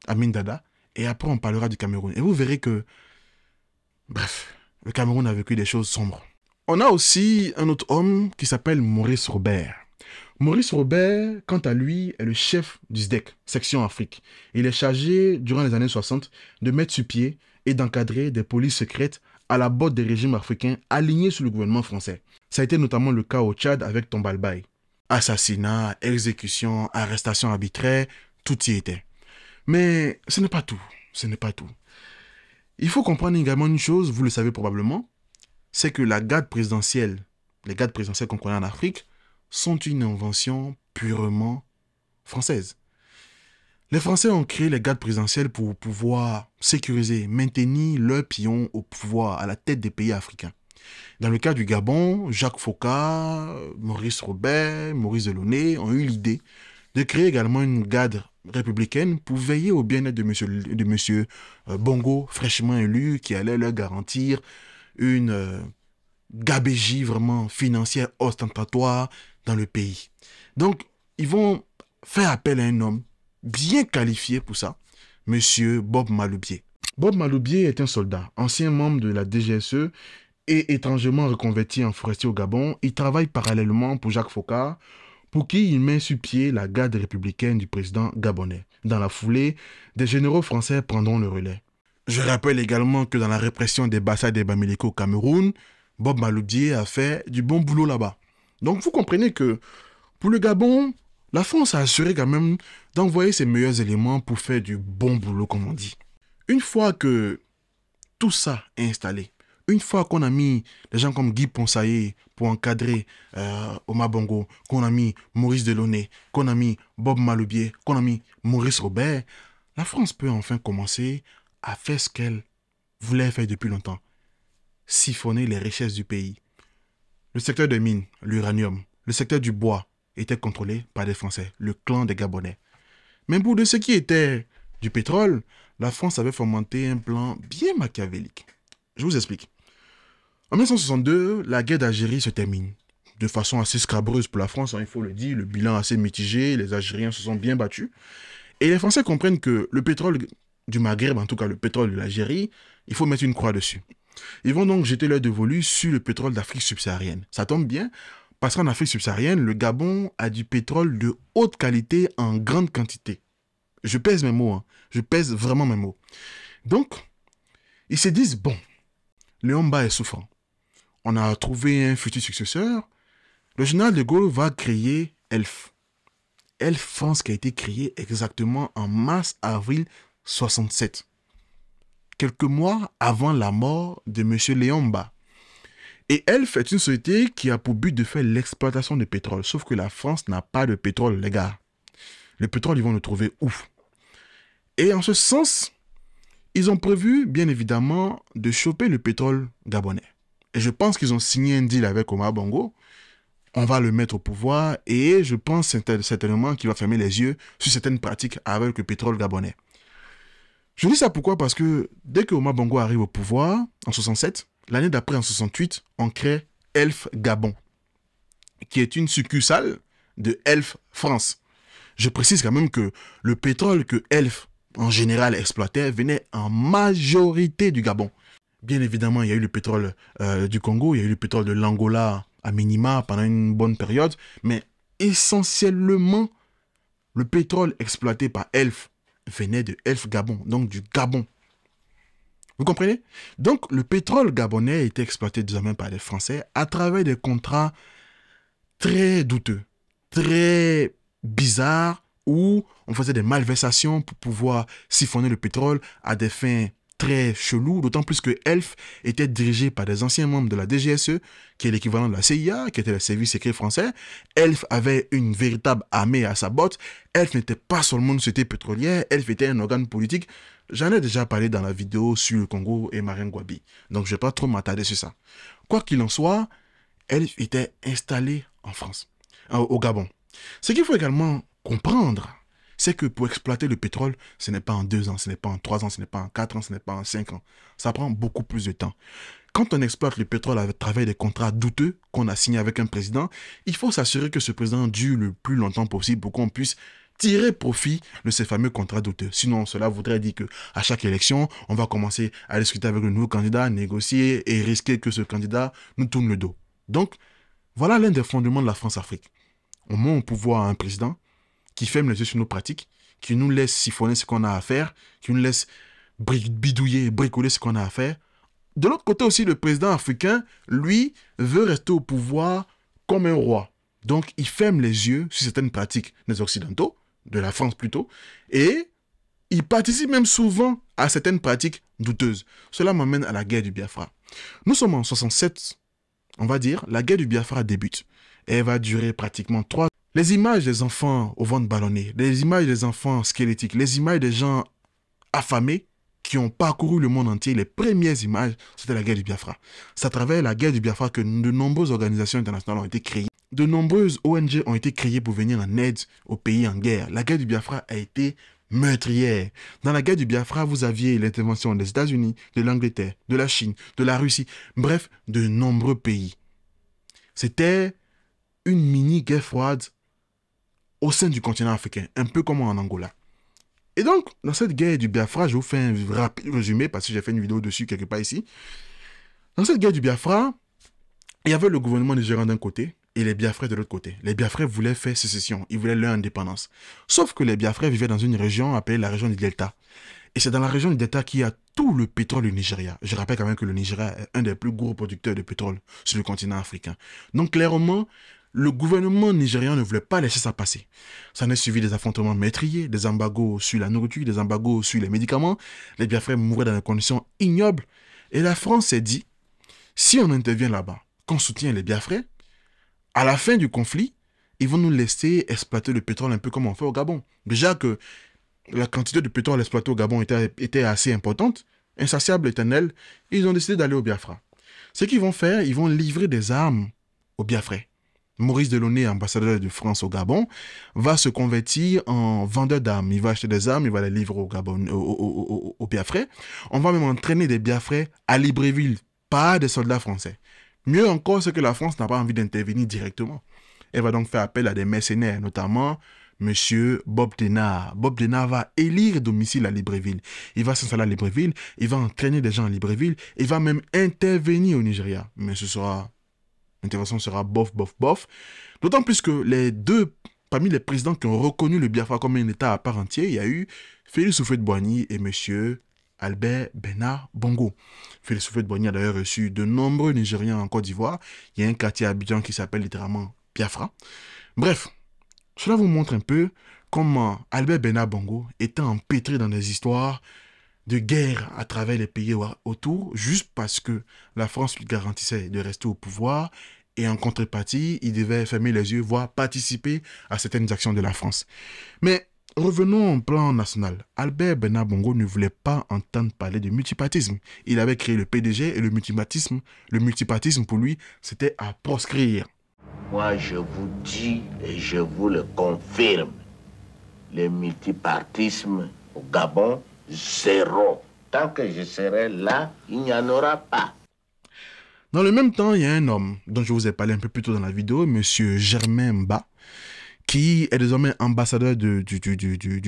Amin Dada et après on parlera du Cameroun. Et vous verrez que, bref, le Cameroun a vécu des choses sombres. On a aussi un autre homme qui s'appelle Maurice Robert. Maurice Robert, quant à lui, est le chef du SDEC, section Afrique. Il est chargé, durant les années 60, de mettre sur pied et d'encadrer des polices secrètes à la botte des régimes africains alignés sous le gouvernement français. Ça a été notamment le cas au Tchad avec Tombalbaï. Assassinat, exécution, arrestation arbitraire, tout y était. Mais ce n'est pas tout, ce n'est pas tout. Il faut comprendre également une chose, vous le savez probablement, c'est que la garde présidentielle, les gardes présidentielles qu'on connaît en Afrique, sont une invention purement française. Les Français ont créé les gardes présidentielles pour pouvoir sécuriser, maintenir leur pion au pouvoir, à la tête des pays africains. Dans le cas du Gabon, Jacques Foucault, Maurice Robert, Maurice Delaunay ont eu l'idée de créer également une garde républicaine pour veiller au bien-être de M. de monsieur euh, Bongo, fraîchement élu, qui allait leur garantir une euh, gabégie vraiment financière ostentatoire dans le pays. Donc, ils vont faire appel à un homme bien qualifié pour ça, monsieur Bob Maloubier. Bob Maloubier est un soldat, ancien membre de la DGSE et étrangement reconverti en forestier au Gabon. Il travaille parallèlement pour Jacques Focard, pour qui il met sur pied la garde républicaine du président gabonais. Dans la foulée, des généraux français prendront le relais. Je rappelle également que dans la répression des Bassades et Bamileko au Cameroun, Bob Maloudier a fait du bon boulot là-bas. Donc vous comprenez que pour le Gabon, la France a assuré quand même d'envoyer ses meilleurs éléments pour faire du bon boulot, comme on dit. Une fois que tout ça est installé, une fois qu'on a mis des gens comme Guy Ponsaillé pour encadrer euh, Omar Bongo, qu'on a mis Maurice Delaunay, qu'on a mis Bob Maloubier, qu'on a mis Maurice Robert, la France peut enfin commencer a fait ce qu'elle voulait faire depuis longtemps, siphonner les richesses du pays. Le secteur des mines, l'uranium, le secteur du bois était contrôlé par des Français, le clan des Gabonais. Mais pour de ce qui était du pétrole, la France avait fomenté un plan bien machiavélique. Je vous explique. En 1962, la guerre d'Algérie se termine. De façon assez scabreuse pour la France, hein, il faut le dire, le bilan assez mitigé, les Algériens se sont bien battus. Et les Français comprennent que le pétrole du Maghreb, en tout cas le pétrole de l'Algérie, il faut mettre une croix dessus. Ils vont donc jeter leur dévolu sur le pétrole d'Afrique subsaharienne. Ça tombe bien, parce qu'en Afrique subsaharienne, le Gabon a du pétrole de haute qualité en grande quantité. Je pèse mes mots, hein. je pèse vraiment mes mots. Donc, ils se disent, bon, Léomba est souffrant. On a trouvé un futur successeur. Le général de Gaulle va créer ELF. ELF France qui a été créé exactement en mars-avril 67, quelques mois avant la mort de M. Léomba. Et elle fait une société qui a pour but de faire l'exploitation de pétrole, sauf que la France n'a pas de pétrole, les gars. Le pétrole, ils vont le trouver ouf. Et en ce sens, ils ont prévu, bien évidemment, de choper le pétrole gabonais. Et je pense qu'ils ont signé un deal avec Omar Bongo. On va le mettre au pouvoir et je pense certainement qu'il va fermer les yeux sur certaines pratiques avec le pétrole gabonais. Je dis ça pourquoi Parce que dès que Omar Bongo arrive au pouvoir, en 67, l'année d'après, en 68, on crée Elf Gabon, qui est une succursale de Elf France. Je précise quand même que le pétrole que Elf, en général, exploitait venait en majorité du Gabon. Bien évidemment, il y a eu le pétrole euh, du Congo, il y a eu le pétrole de l'Angola à minima pendant une bonne période, mais essentiellement, le pétrole exploité par Elf venait de Elf Gabon, donc du Gabon. Vous comprenez Donc le pétrole gabonais était exploité désormais par les Français à travers des contrats très douteux, très bizarres, où on faisait des malversations pour pouvoir siphonner le pétrole à des fins très chelou, d'autant plus que ELF était dirigé par des anciens membres de la DGSE, qui est l'équivalent de la CIA, qui était le service secret français. ELF avait une véritable armée à sa botte. ELF n'était pas seulement une société pétrolière, ELF était un organe politique. J'en ai déjà parlé dans la vidéo sur le Congo et Marine Gwabi, donc je ne vais pas trop m'attarder sur ça. Quoi qu'il en soit, ELF était installé en France, euh, au Gabon. Ce qu'il faut également comprendre, c'est que pour exploiter le pétrole, ce n'est pas en deux ans, ce n'est pas en trois ans, ce n'est pas en quatre ans, ce n'est pas en cinq ans. Ça prend beaucoup plus de temps. Quand on exploite le pétrole à travers des contrats douteux qu'on a signés avec un président, il faut s'assurer que ce président dure le plus longtemps possible pour qu'on puisse tirer profit de ces fameux contrats douteux. Sinon, cela voudrait dire que à chaque élection, on va commencer à discuter avec le nouveau candidat, négocier et risquer que ce candidat nous tourne le dos. Donc, voilà l'un des fondements de la France-Afrique. On met au pouvoir un président il ferme les yeux sur nos pratiques, qui nous laisse siphonner ce qu'on a à faire, qui nous laisse bidouiller, bricoler ce qu'on a à faire. De l'autre côté aussi, le président africain, lui, veut rester au pouvoir comme un roi. Donc, il ferme les yeux sur certaines pratiques des Occidentaux, de la France plutôt, et il participe même souvent à certaines pratiques douteuses. Cela m'amène à la guerre du Biafra. Nous sommes en 67, on va dire, la guerre du Biafra débute. elle va durer pratiquement trois les images des enfants au ventre ballonné, les images des enfants squelettiques, les images des gens affamés qui ont parcouru le monde entier, les premières images, c'était la guerre du Biafra. C'est à travers la guerre du Biafra que de nombreuses organisations internationales ont été créées. De nombreuses ONG ont été créées pour venir en aide aux pays en guerre. La guerre du Biafra a été meurtrière. Dans la guerre du Biafra, vous aviez l'intervention des États-Unis, de l'Angleterre, de la Chine, de la Russie, bref, de nombreux pays. C'était une mini guerre froide au sein du continent africain, un peu comme en Angola. Et donc, dans cette guerre du Biafra, je vous fais un rapide résumé parce que j'ai fait une vidéo dessus quelque part ici. Dans cette guerre du Biafra, il y avait le gouvernement nigérian d'un côté et les Biafrais de l'autre côté. Les Biafrais voulaient faire sécession, ils voulaient leur indépendance. Sauf que les Biafrais vivaient dans une région appelée la région du Delta. Et c'est dans la région du Delta qu'il y a tout le pétrole du Nigeria. Je rappelle quand même que le Nigeria est un des plus gros producteurs de pétrole sur le continent africain. Donc clairement, le gouvernement nigérian ne voulait pas laisser ça passer. Ça n'est suivi des affrontements maîtriers, des embargos sur la nourriture, des embargos sur les médicaments. Les Biafrais mouraient dans des conditions ignobles. Et la France s'est dit, si on intervient là-bas, qu'on soutient les Biafrais, à la fin du conflit, ils vont nous laisser exploiter le pétrole un peu comme on fait au Gabon. Déjà que la quantité de pétrole exploité au Gabon était, assez importante, insatiable, éternelle, ils ont décidé d'aller au Biafra. Ce qu'ils vont faire, ils vont livrer des armes aux Biafrais. Maurice Delaunay, ambassadeur de France au Gabon, va se convertir en vendeur d'armes. Il va acheter des armes, il va les livrer au Gabon, au, On va même entraîner des Biafrais à Libreville pas des soldats français. Mieux encore, c'est que la France n'a pas envie d'intervenir directement. Elle va donc faire appel à des mercenaires, notamment Monsieur Bob Denard. Bob Denard va élire domicile à Libreville. Il va s'installer à Libreville, il va entraîner des gens à Libreville, il va même intervenir au Nigeria. Mais ce sera L'intervention sera bof, bof, bof. D'autant plus que les deux, parmi les présidents qui ont reconnu le Biafra comme un État à part entière, il y a eu Félix de boigny et M. Albert Benabongo. Bongo. Félix Houphouët-Boigny a d'ailleurs reçu de nombreux Nigériens en Côte d'Ivoire. Il y a un quartier habitant qui s'appelle littéralement Biafra. Bref, cela vous montre un peu comment Albert Benabongo Bongo était empêtré dans des histoires de guerre à travers les pays autour, juste parce que la France lui garantissait de rester au pouvoir et en contrepartie, il devait fermer les yeux, voire participer à certaines actions de la France. Mais revenons au plan national. Albert Benabongo ne voulait pas entendre parler de multipartisme. Il avait créé le PDG et le multipartisme. Le multipartisme, pour lui, c'était à proscrire. Moi, je vous dis et je vous le confirme, le multipartisme au Gabon Zéro. Tant que je serai là, il n'y en aura pas. Dans le même temps, il y a un homme dont je vous ai parlé un peu plus tôt dans la vidéo, Monsieur Germain Mba, qui est désormais ambassadeur du,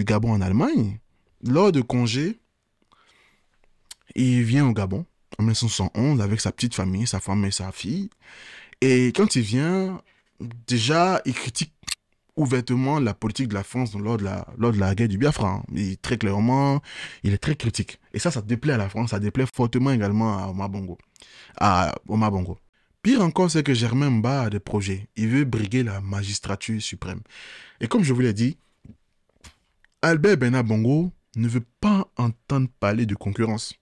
Gabon en Allemagne. Lors de congé, il vient au Gabon en 1911 avec sa petite famille, sa femme et sa fille. Et quand il vient, déjà, il critique ouvertement la politique de la France lors de la, lors de la guerre du Biafra. Il, hein. très clairement, il est très critique. Et ça, ça déplaît à la France, ça déplaît fortement également à Omar Bongo. À Omar Bongo. Pire encore, c'est que Germain Mba a des projets. Il veut briguer la magistrature suprême. Et comme je vous l'ai dit, Albert Benabongo ne veut pas entendre parler de concurrence.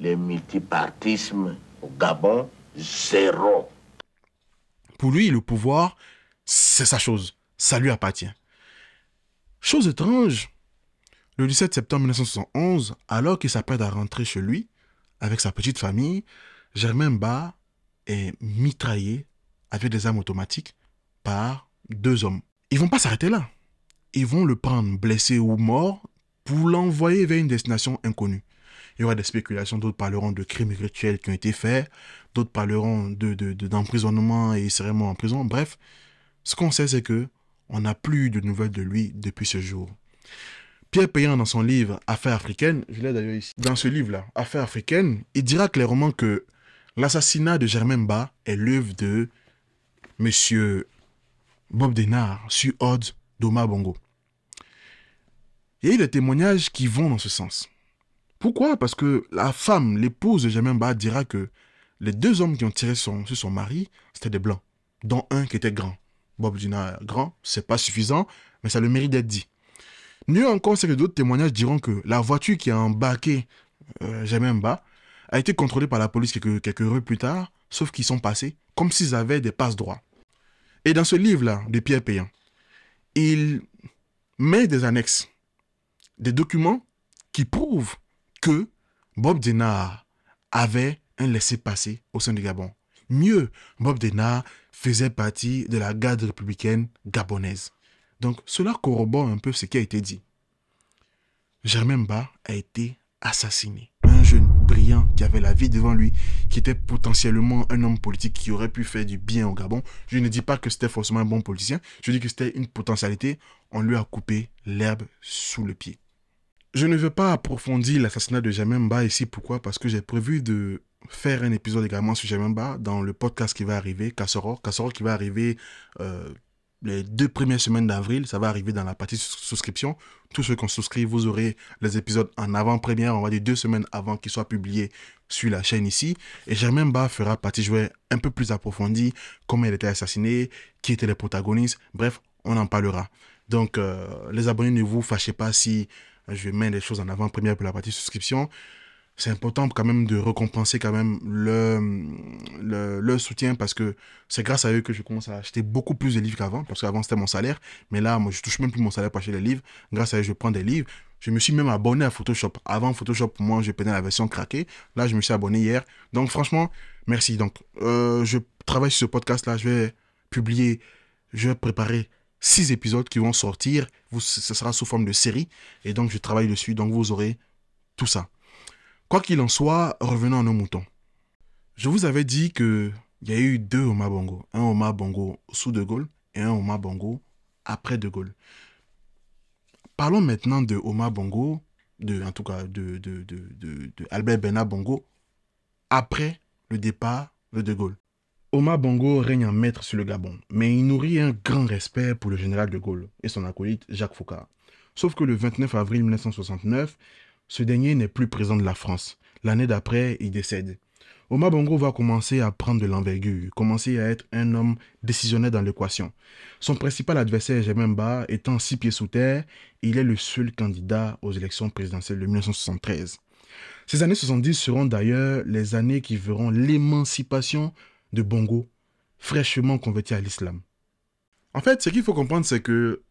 Le multipartisme au Gabon, zéro. Pour lui, le pouvoir, c'est sa chose ça lui appartient. Chose étrange, le 17 septembre 1971, alors qu'il s'apprête à rentrer chez lui avec sa petite famille, Germain bas est mitraillé avec des armes automatiques par deux hommes. Ils vont pas s'arrêter là. Ils vont le prendre blessé ou mort pour l'envoyer vers une destination inconnue. Il y aura des spéculations, d'autres parleront de crimes rituels qui ont été faits, d'autres parleront d'emprisonnement de, de, et vraiment en prison. Bref, ce qu'on sait, c'est que on n'a plus de nouvelles de lui depuis ce jour. Pierre Payan, dans son livre Affaires africaines, je l'ai d'ailleurs ici, dans ce livre-là, Affaires africaines, il dira clairement que l'assassinat de Germain Ba est l'œuvre de M. Bob Denard sur ordre d'Oma Bongo. Il y a eu des témoignages qui vont dans ce sens. Pourquoi Parce que la femme, l'épouse de Germain Ba dira que les deux hommes qui ont tiré sur son mari, c'était des blancs, dont un qui était grand. Bob Dina grand, c'est pas suffisant, mais ça a le mérite d'être dit. Mieux encore, c'est que d'autres témoignages diront que la voiture qui a embarqué euh, a été contrôlée par la police quelques, heures plus tard, sauf qu'ils sont passés comme s'ils avaient des passe droits. Et dans ce livre-là, de Pierre Payan, il met des annexes, des documents qui prouvent que Bob Dénard avait un laissé-passer au sein du Gabon. Mieux, Bob Denard faisait partie de la garde républicaine gabonaise. Donc cela corrobore un peu ce qui a été dit. Germain Mba a été assassiné. Un jeune brillant qui avait la vie devant lui, qui était potentiellement un homme politique qui aurait pu faire du bien au Gabon. Je ne dis pas que c'était forcément un bon politicien, je dis que c'était une potentialité. On lui a coupé l'herbe sous le pied. Je ne veux pas approfondir l'assassinat de Jamemba ici, pourquoi Parce que j'ai prévu de faire un épisode également sur Jamemba dans le podcast qui va arriver, Casserole. Casserole qui va arriver euh, les deux premières semaines d'avril. Ça va arriver dans la partie souscription. Tous ceux qui ont souscrit, vous aurez les épisodes en avant-première, on va dire deux semaines avant qu'ils soient publiés sur la chaîne ici. Et Jamemba fera partie vais un peu plus approfondie, comment elle était assassinée qui étaient les protagonistes. Bref, on en parlera. Donc, euh, les abonnés, ne vous fâchez pas si je mets les choses en avant-première pour la partie souscription c'est important quand même de récompenser quand même le, le, soutien parce que c'est grâce à eux que je commence à acheter beaucoup plus de livres qu'avant parce qu'avant c'était mon salaire mais là moi je touche même plus mon salaire pour acheter des livres grâce à eux je prends des livres je me suis même abonné à Photoshop avant Photoshop moi je prenais la version craquée là je me suis abonné hier donc franchement merci donc euh, je travaille sur ce podcast là je vais publier je vais préparer six épisodes qui vont sortir vous ce sera sous forme de série et donc je travaille dessus donc vous aurez tout ça Quoi qu'il en soit, revenons à nos moutons. Je vous avais dit qu'il y a eu deux Omar Bongo. Un Omar Bongo sous De Gaulle et un Omar Bongo après De Gaulle. Parlons maintenant de Omar Bongo, en tout cas de, de, Albert Bongo, après le départ de De Gaulle. Omar Bongo règne en maître sur le Gabon, mais il nourrit un grand respect pour le général de Gaulle et son acolyte Jacques Foucault. Sauf que le 29 avril 1969, ce dernier n'est plus présent de la France. L'année d'après, il décède. Omar Bongo va commencer à prendre de l'envergure, commencer à être un homme décisionnaire dans l'équation. Son principal adversaire, Jememba, étant six pieds sous terre, il est le seul candidat aux élections présidentielles de 1973. Ces années 70 seront d'ailleurs les années qui verront l'émancipation de Bongo, fraîchement converti à l'islam. En fait, ce qu'il faut comprendre, c'est que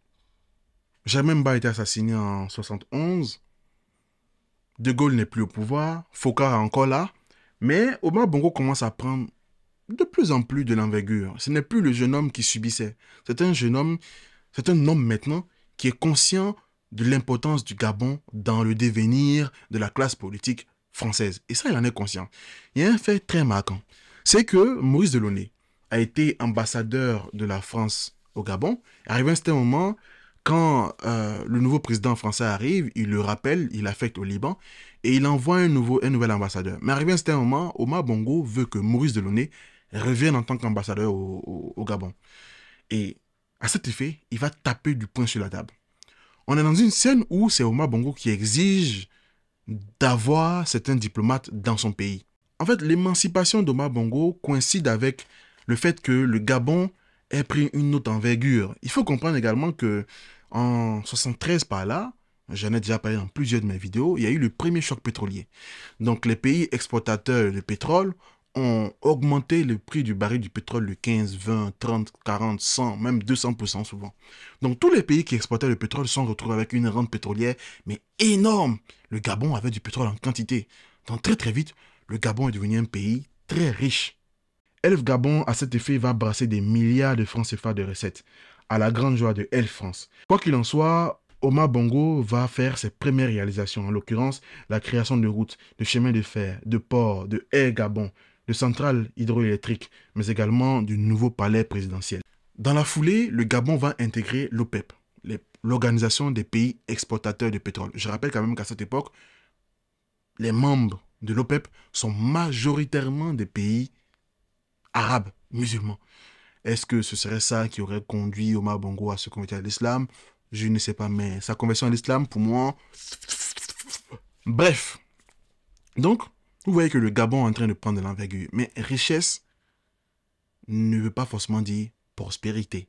Jamemba a été assassiné en 71 de Gaulle n'est plus au pouvoir, Foucault est encore là, mais Omar Bongo commence à prendre de plus en plus de l'envergure. Ce n'est plus le jeune homme qui subissait. C'est un jeune homme, c'est un homme maintenant qui est conscient de l'importance du Gabon dans le devenir de la classe politique française. Et ça, il en est conscient. Il y a un fait très marquant. C'est que Maurice Delaunay a été ambassadeur de la France au Gabon. Arrivé à un certain moment, quand euh, le nouveau président français arrive, il le rappelle, il affecte au Liban et il envoie un, nouveau, un nouvel ambassadeur. Mais arrivé à un certain moment, Omar Bongo veut que Maurice Delaunay revienne en tant qu'ambassadeur au, au, Gabon. Et à cet effet, il va taper du poing sur la table. On est dans une scène où c'est Omar Bongo qui exige d'avoir certains diplomates dans son pays. En fait, l'émancipation d'Omar Bongo coïncide avec le fait que le Gabon ait pris une autre envergure. Il faut comprendre également que en 73 par là, j'en ai déjà parlé dans plusieurs de mes vidéos, il y a eu le premier choc pétrolier. Donc les pays exportateurs de pétrole ont augmenté le prix du baril du pétrole de 15, 20, 30, 40, 100, même 200% souvent. Donc tous les pays qui exportaient le pétrole sont retrouvés avec une rente pétrolière, mais énorme. Le Gabon avait du pétrole en quantité. Donc très très vite, le Gabon est devenu un pays très riche. Elf Gabon, à cet effet, va brasser des milliards de francs CFA de recettes à la grande joie de Elle France. Quoi qu'il en soit, Omar Bongo va faire ses premières réalisations, en l'occurrence la création de routes, de chemins de fer, de ports, de Air Gabon, de centrales hydroélectriques, mais également du nouveau palais présidentiel. Dans la foulée, le Gabon va intégrer l'OPEP, l'organisation des pays exportateurs de pétrole. Je rappelle quand même qu'à cette époque, les membres de l'OPEP sont majoritairement des pays arabes, musulmans. Est-ce que ce serait ça qui aurait conduit Omar Bongo à se convertir à l'islam Je ne sais pas, mais sa conversion à l'islam, pour moi... Bref. Donc, vous voyez que le Gabon est en train de prendre de l'envergure. Mais richesse ne veut pas forcément dire prospérité.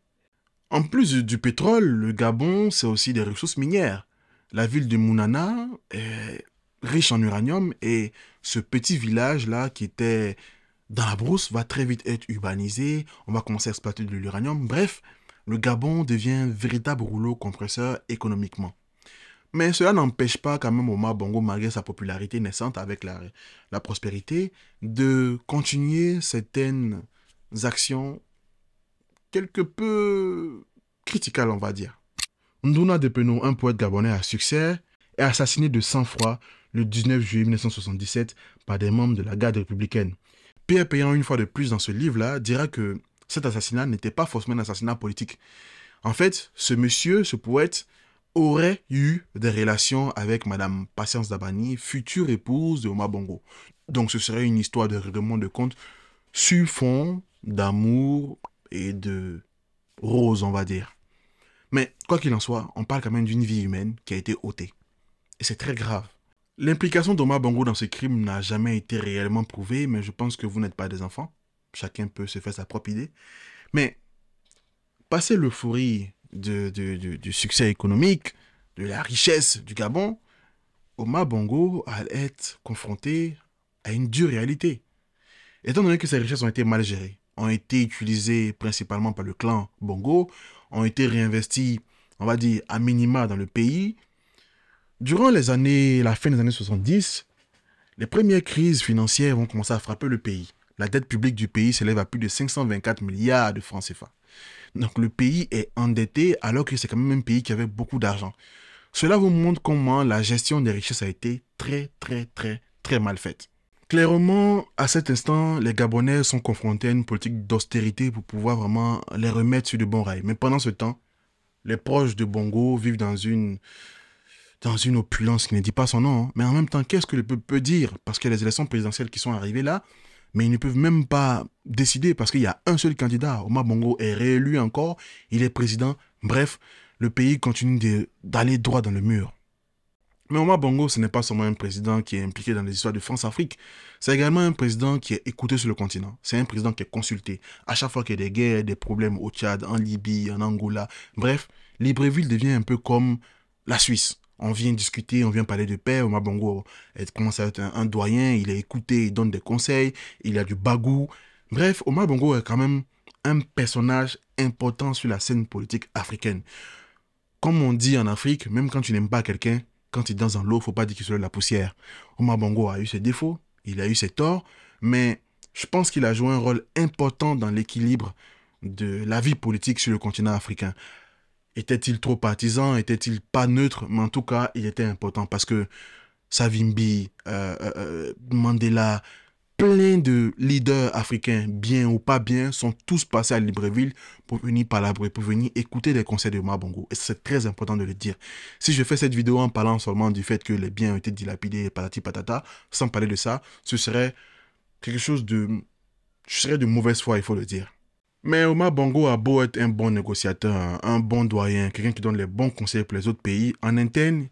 En plus du pétrole, le Gabon, c'est aussi des ressources minières. La ville de Mounana est riche en uranium et ce petit village-là qui était dans la brousse va très vite être urbanisé, on va commencer à exploiter de l'uranium. Bref, le Gabon devient un véritable rouleau compresseur économiquement. Mais cela n'empêche pas quand même Omar Bongo, malgré sa popularité naissante avec la, la prospérité, de continuer certaines actions quelque peu critiques, on va dire. Nduna Depeno, un poète gabonais à succès, est assassiné de sang-froid le 19 juillet 1977 par des membres de la garde républicaine. Pierre Payan, une fois de plus dans ce livre-là, dira que cet assassinat n'était pas forcément un assassinat politique. En fait, ce monsieur, ce poète, aurait eu des relations avec Madame Patience Dabani, future épouse de Omar Bongo. Donc ce serait une histoire de règlement de compte sur fond d'amour et de rose, on va dire. Mais quoi qu'il en soit, on parle quand même d'une vie humaine qui a été ôtée. Et c'est très grave. L'implication d'Omar Bongo dans ces crimes n'a jamais été réellement prouvée, mais je pense que vous n'êtes pas des enfants. Chacun peut se faire sa propre idée. Mais, passer l'euphorie du succès économique, de la richesse du Gabon, Omar Bongo allait être confronté à une dure réalité. Étant donné que ces richesses ont été mal gérées, ont été utilisées principalement par le clan Bongo, ont été réinvesties, on va dire, à minima dans le pays, Durant les années, la fin des années 70, les premières crises financières vont commencer à frapper le pays. La dette publique du pays s'élève à plus de 524 milliards de francs CFA. Donc le pays est endetté alors que c'est quand même un pays qui avait beaucoup d'argent. Cela vous montre comment la gestion des richesses a été très très très très mal faite. Clairement, à cet instant, les Gabonais sont confrontés à une politique d'austérité pour pouvoir vraiment les remettre sur de bons rails. Mais pendant ce temps, les proches de Bongo vivent dans une dans une opulence qui ne dit pas son nom. Hein. Mais en même temps, qu'est-ce que le peuple peut dire Parce qu'il y a les élections présidentielles qui sont arrivées là, mais ils ne peuvent même pas décider parce qu'il y a un seul candidat. Omar Bongo est réélu encore, il est président. Bref, le pays continue d'aller droit dans le mur. Mais Omar Bongo, ce n'est pas seulement un président qui est impliqué dans les histoires de France-Afrique, c'est également un président qui est écouté sur le continent. C'est un président qui est consulté. À chaque fois qu'il y a des guerres, des problèmes au Tchad, en Libye, en Angola, bref, Libreville devient un peu comme la Suisse. On vient discuter, on vient parler de paix. Omar Bongo commence à être un, doyen, il est écouté, il donne des conseils, il a du bagou. Bref, Omar Bongo est quand même un personnage important sur la scène politique africaine. Comme on dit en Afrique, même quand tu n'aimes pas quelqu'un, quand il danse dans l'eau, faut pas dire qu'il se la poussière. Omar Bongo a eu ses défauts, il a eu ses torts, mais je pense qu'il a joué un rôle important dans l'équilibre de la vie politique sur le continent africain. Était-il trop partisan Était-il pas neutre Mais en tout cas, il était important parce que Savimbi, euh, euh, euh, Mandela, plein de leaders africains, bien ou pas bien, sont tous passés à Libreville pour venir parler, pour venir écouter les conseils de Mabongo. Et c'est très important de le dire. Si je fais cette vidéo en parlant seulement du fait que les biens ont été dilapidés, patati patata, sans parler de ça, ce serait quelque chose de... Je serais de mauvaise foi, il faut le dire. Mais Omar Bongo a beau être un bon négociateur, un bon doyen, quelqu'un qui donne les bons conseils pour les autres pays, en interne,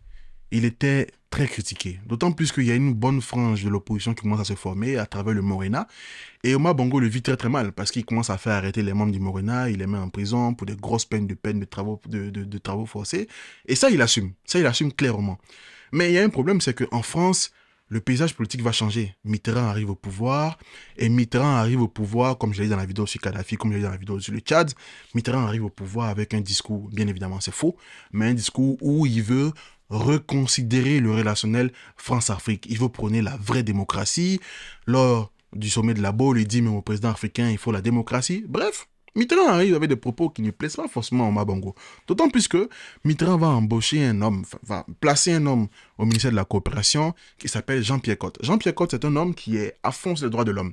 il était très critiqué. D'autant plus qu'il y a une bonne frange de l'opposition qui commence à se former à travers le Morena. Et Omar Bongo le vit très très mal parce qu'il commence à faire arrêter les membres du Morena, il les met en prison pour des grosses peines de peine de travaux, de, travaux forcés. Et ça, il assume. Ça, il assume clairement. Mais il y a un problème, c'est qu'en France, le paysage politique va changer. Mitterrand arrive au pouvoir, et Mitterrand arrive au pouvoir, comme je l'ai dit dans la vidéo sur Kadhafi, comme je l'ai dit dans la vidéo sur le Tchad, Mitterrand arrive au pouvoir avec un discours, bien évidemment c'est faux, mais un discours où il veut reconsidérer le relationnel France-Afrique. Il veut prôner la vraie démocratie. Lors du sommet de la Baule, il dit mais au président africain, il faut la démocratie. Bref, Mitterrand arrive avec des propos qui ne plaisent pas forcément au Mabongo. D'autant plus que Mitterrand va embaucher un homme, va placer un homme au ministère de la Coopération qui s'appelle Jean-Pierre Cotte. Jean-Pierre Cotte, c'est un homme qui est à fond sur les droits de l'homme.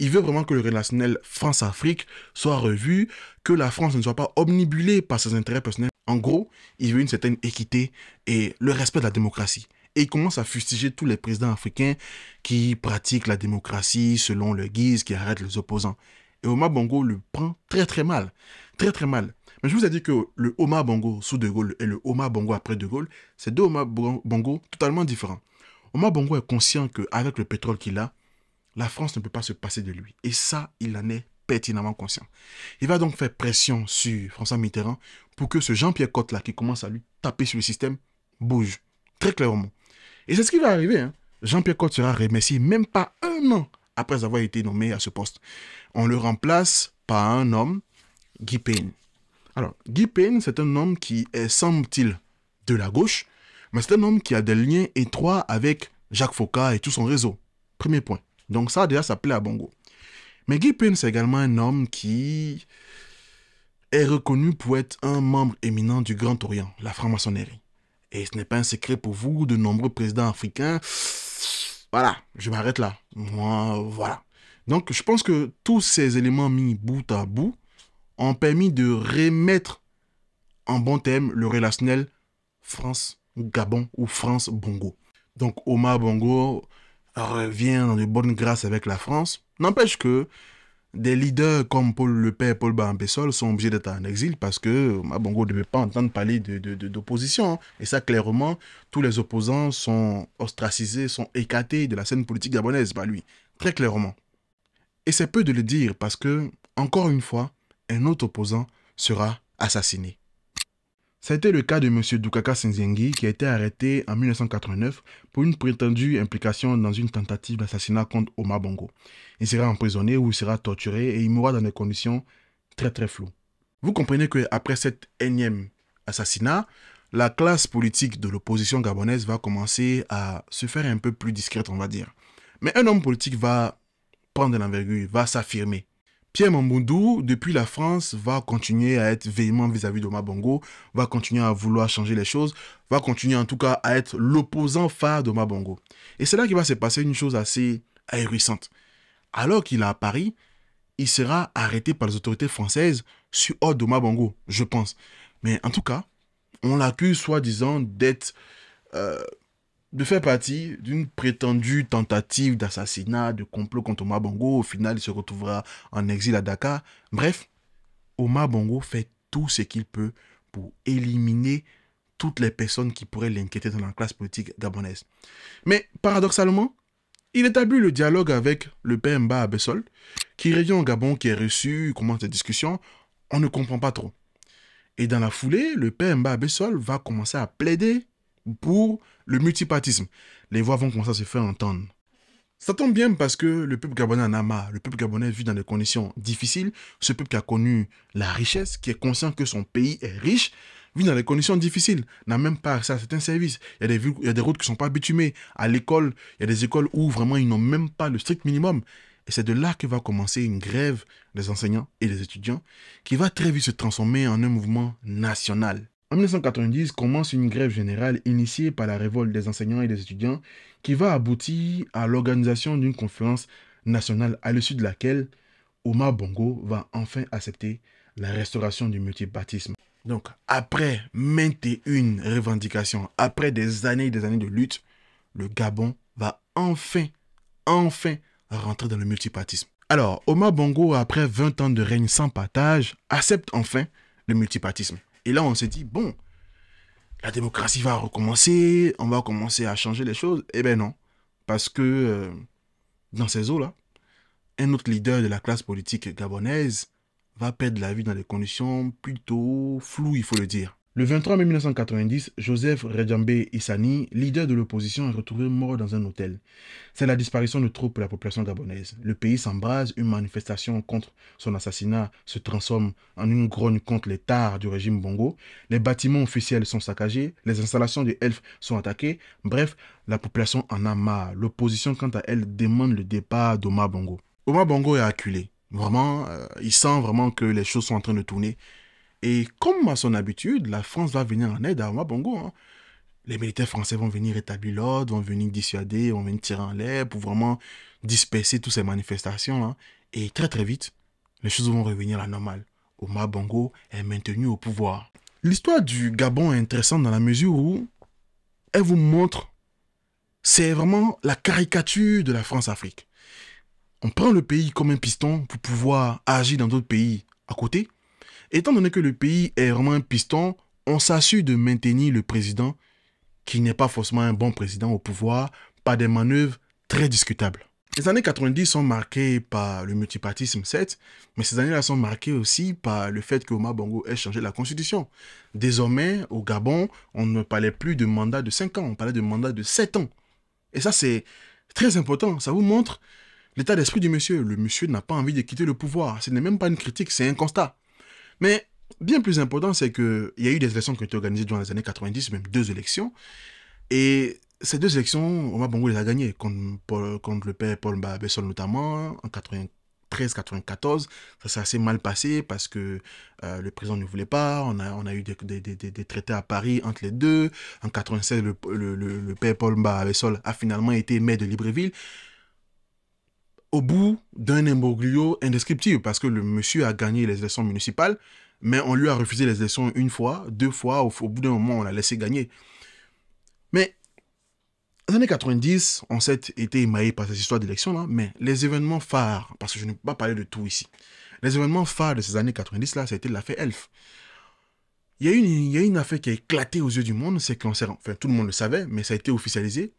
Il veut vraiment que le relationnel France-Afrique soit revu, que la France ne soit pas omnibulée par ses intérêts personnels. En gros, il veut une certaine équité et le respect de la démocratie. Et il commence à fustiger tous les présidents africains qui pratiquent la démocratie selon le guise, qui arrêtent les opposants. Et Omar Bongo le prend très très mal. Très très mal. Mais je vous ai dit que le Omar Bongo sous De Gaulle et le Omar Bongo après De Gaulle, c'est deux Omar Bongo totalement différents. Omar Bongo est conscient qu'avec le pétrole qu'il a, la France ne peut pas se passer de lui. Et ça, il en est pertinemment conscient. Il va donc faire pression sur François Mitterrand pour que ce Jean-Pierre Cotte-là, qui commence à lui taper sur le système, bouge. Très clairement. Et c'est ce qui va arriver. Hein. Jean-Pierre Cotte sera remercié même pas un an après avoir été nommé à ce poste. On le remplace par un homme, Guy Payne. Alors, Guy Payne, c'est un homme qui est, semble-t-il, de la gauche, mais c'est un homme qui a des liens étroits avec Jacques Foucault et tout son réseau. Premier point. Donc ça, déjà, ça plaît à Bongo. Mais Guy Payne, c'est également un homme qui est reconnu pour être un membre éminent du Grand Orient, la franc-maçonnerie. Et ce n'est pas un secret pour vous, de nombreux présidents africains voilà, je m'arrête là. Moi, voilà. Donc, je pense que tous ces éléments mis bout à bout ont permis de remettre en bon thème le relationnel France-Gabon ou France-Bongo. Donc, Omar Bongo revient dans de bonnes grâces avec la France. N'empêche que des leaders comme Paul Le Père, Paul Bambessol sont obligés d'être en exil parce que Mabongo ah, ne veut pas entendre parler d'opposition. De, de, hein. Et ça, clairement, tous les opposants sont ostracisés, sont écartés de la scène politique gabonaise par lui. Très clairement. Et c'est peu de le dire parce que, encore une fois, un autre opposant sera assassiné. C'était le cas de M. Dukaka Senzengi qui a été arrêté en 1989 pour une prétendue implication dans une tentative d'assassinat contre Omar Bongo il sera emprisonné ou il sera torturé et il mourra dans des conditions très très floues. Vous comprenez qu'après cet énième assassinat, la classe politique de l'opposition gabonaise va commencer à se faire un peu plus discrète, on va dire. Mais un homme politique va prendre de l'envergure, va s'affirmer. Pierre Mamboundou, depuis la France, va continuer à être véhément vis-à-vis d'Oma Bongo, va continuer à vouloir changer les choses, va continuer en tout cas à être l'opposant phare d'Oma Bongo. Et c'est là qu'il va se passer une chose assez ahurissante alors qu'il est à Paris, il sera arrêté par les autorités françaises sur ordre de Bongo, je pense. Mais en tout cas, on l'accuse soi-disant d'être... Euh, de faire partie d'une prétendue tentative d'assassinat, de complot contre Omar Bongo. Au final, il se retrouvera en exil à Dakar. Bref, Omar Bongo fait tout ce qu'il peut pour éliminer toutes les personnes qui pourraient l'inquiéter dans la classe politique gabonaise. Mais paradoxalement, il établit le dialogue avec le PMBA Bessol, qui revient au Gabon, qui est reçu, commence des discussion. On ne comprend pas trop. Et dans la foulée, le PMBA Bessol va commencer à plaider pour le multipartisme. Les voix vont commencer à se faire entendre. Ça tombe bien parce que le peuple gabonais en a marre. Le peuple gabonais vit dans des conditions difficiles. Ce peuple qui a connu la richesse, qui est conscient que son pays est riche, vit dans des conditions difficiles, n'a même pas accès à certains services. Il y a des, routes qui ne sont pas bitumées. À l'école, il y a des écoles où vraiment ils n'ont même pas le strict minimum. Et c'est de là que va commencer une grève des enseignants et des étudiants qui va très vite se transformer en un mouvement national. En 1990 commence une grève générale initiée par la révolte des enseignants et des étudiants qui va aboutir à l'organisation d'une conférence nationale à l'issue de laquelle Omar Bongo va enfin accepter la restauration du multipartisme. Donc, après 21 revendications, après des années et des années de lutte, le Gabon va enfin, enfin rentrer dans le multipartisme. Alors, Omar Bongo, après 20 ans de règne sans partage, accepte enfin le multipartisme. Et là, on se dit, bon, la démocratie va recommencer, on va commencer à changer les choses. Eh bien non, parce que euh, dans ces eaux-là, un autre leader de la classe politique gabonaise va perdre la vie dans des conditions plutôt floues, il faut le dire. Le 23 mai 1990, Joseph Redjambe Isani, leader de l'opposition, est retrouvé mort dans un hôtel. C'est la disparition de troupes pour la population gabonaise. Le pays s'embrase, une manifestation contre son assassinat se transforme en une grogne contre les du régime Bongo, les bâtiments officiels sont saccagés, les installations du ELF sont attaquées, bref, la population en a marre. L'opposition, quant à elle, demande le départ d'Omar Bongo. Omar Bongo est acculé. Vraiment, euh, il sent vraiment que les choses sont en train de tourner. Et comme à son habitude, la France va venir en aide à Omar Bongo. Hein. Les militaires français vont venir établir l'ordre, vont venir dissuader, vont venir tirer en l'air pour vraiment disperser toutes ces manifestations. Hein. Et très très vite, les choses vont revenir à la normale. Omar Bongo est maintenu au pouvoir. L'histoire du Gabon est intéressante dans la mesure où elle vous montre, c'est vraiment la caricature de la France-Afrique on prend le pays comme un piston pour pouvoir agir dans d'autres pays à côté. Étant donné que le pays est vraiment un piston, on s'assure de maintenir le président qui n'est pas forcément un bon président au pouvoir par des manœuvres très discutables. Les années 90 sont marquées par le multipartisme, 7, mais ces années-là sont marquées aussi par le fait que Omar Bongo ait changé la constitution. Désormais, au Gabon, on ne parlait plus de mandat de 5 ans, on parlait de mandat de 7 ans. Et ça, c'est très important. Ça vous montre L'état d'esprit du monsieur, le monsieur n'a pas envie de quitter le pouvoir. Ce n'est même pas une critique, c'est un constat. Mais bien plus important, c'est qu'il y a eu des élections qui ont été organisées durant les années 90, même deux élections. Et ces deux élections, Omar Bongo les a gagnées, contre, le père Paul Bessol notamment, en 93-94. Ça s'est assez mal passé parce que euh, le président ne voulait pas. On a, on a eu des, des, des, traités à Paris entre les deux. En 96, le, le, père Paul Bessol a finalement été maire de Libreville au bout d'un imbroglio indescriptible, parce que le monsieur a gagné les élections municipales, mais on lui a refusé les élections une fois, deux fois, au, bout d'un moment, on l'a laissé gagner. Mais, les années 90, on s'est été émaillé par cette histoire d'élection-là, mais les événements phares, parce que je ne peux pas parler de tout ici, les événements phares de ces années 90-là, ça a été l'affaire Elf. Il y, a une, une affaire qui a éclaté aux yeux du monde, c'est qu'on enfin tout le monde le savait, mais ça a été officialisé,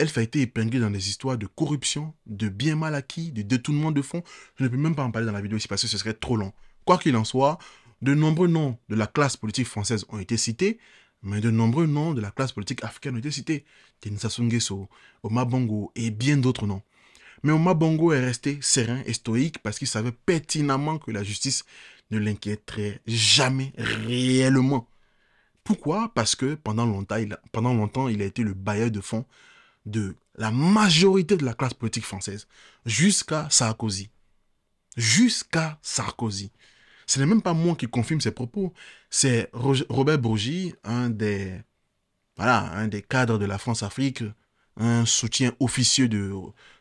elle a été épinglée dans des histoires de corruption, de bien mal acquis, de détournement de fonds. Je ne peux même pas en parler dans la vidéo ici parce que ce serait trop long. Quoi qu'il en soit, de nombreux noms de la classe politique française ont été cités, mais de nombreux noms de la classe politique africaine ont été cités. Denis Sassou Omar Bongo et bien d'autres noms. Mais Omar Bongo est resté serein et stoïque parce qu'il savait pertinemment que la justice ne l'inquiéterait jamais réellement. Pourquoi Parce que pendant longtemps, pendant longtemps, il a été le bailleur de fonds de la majorité de la classe politique française jusqu'à Sarkozy. Jusqu'à Sarkozy. Ce n'est même pas moi qui confirme ces propos, c'est Robert Bourgi, un des, voilà, un des cadres de la France-Afrique, un soutien officieux de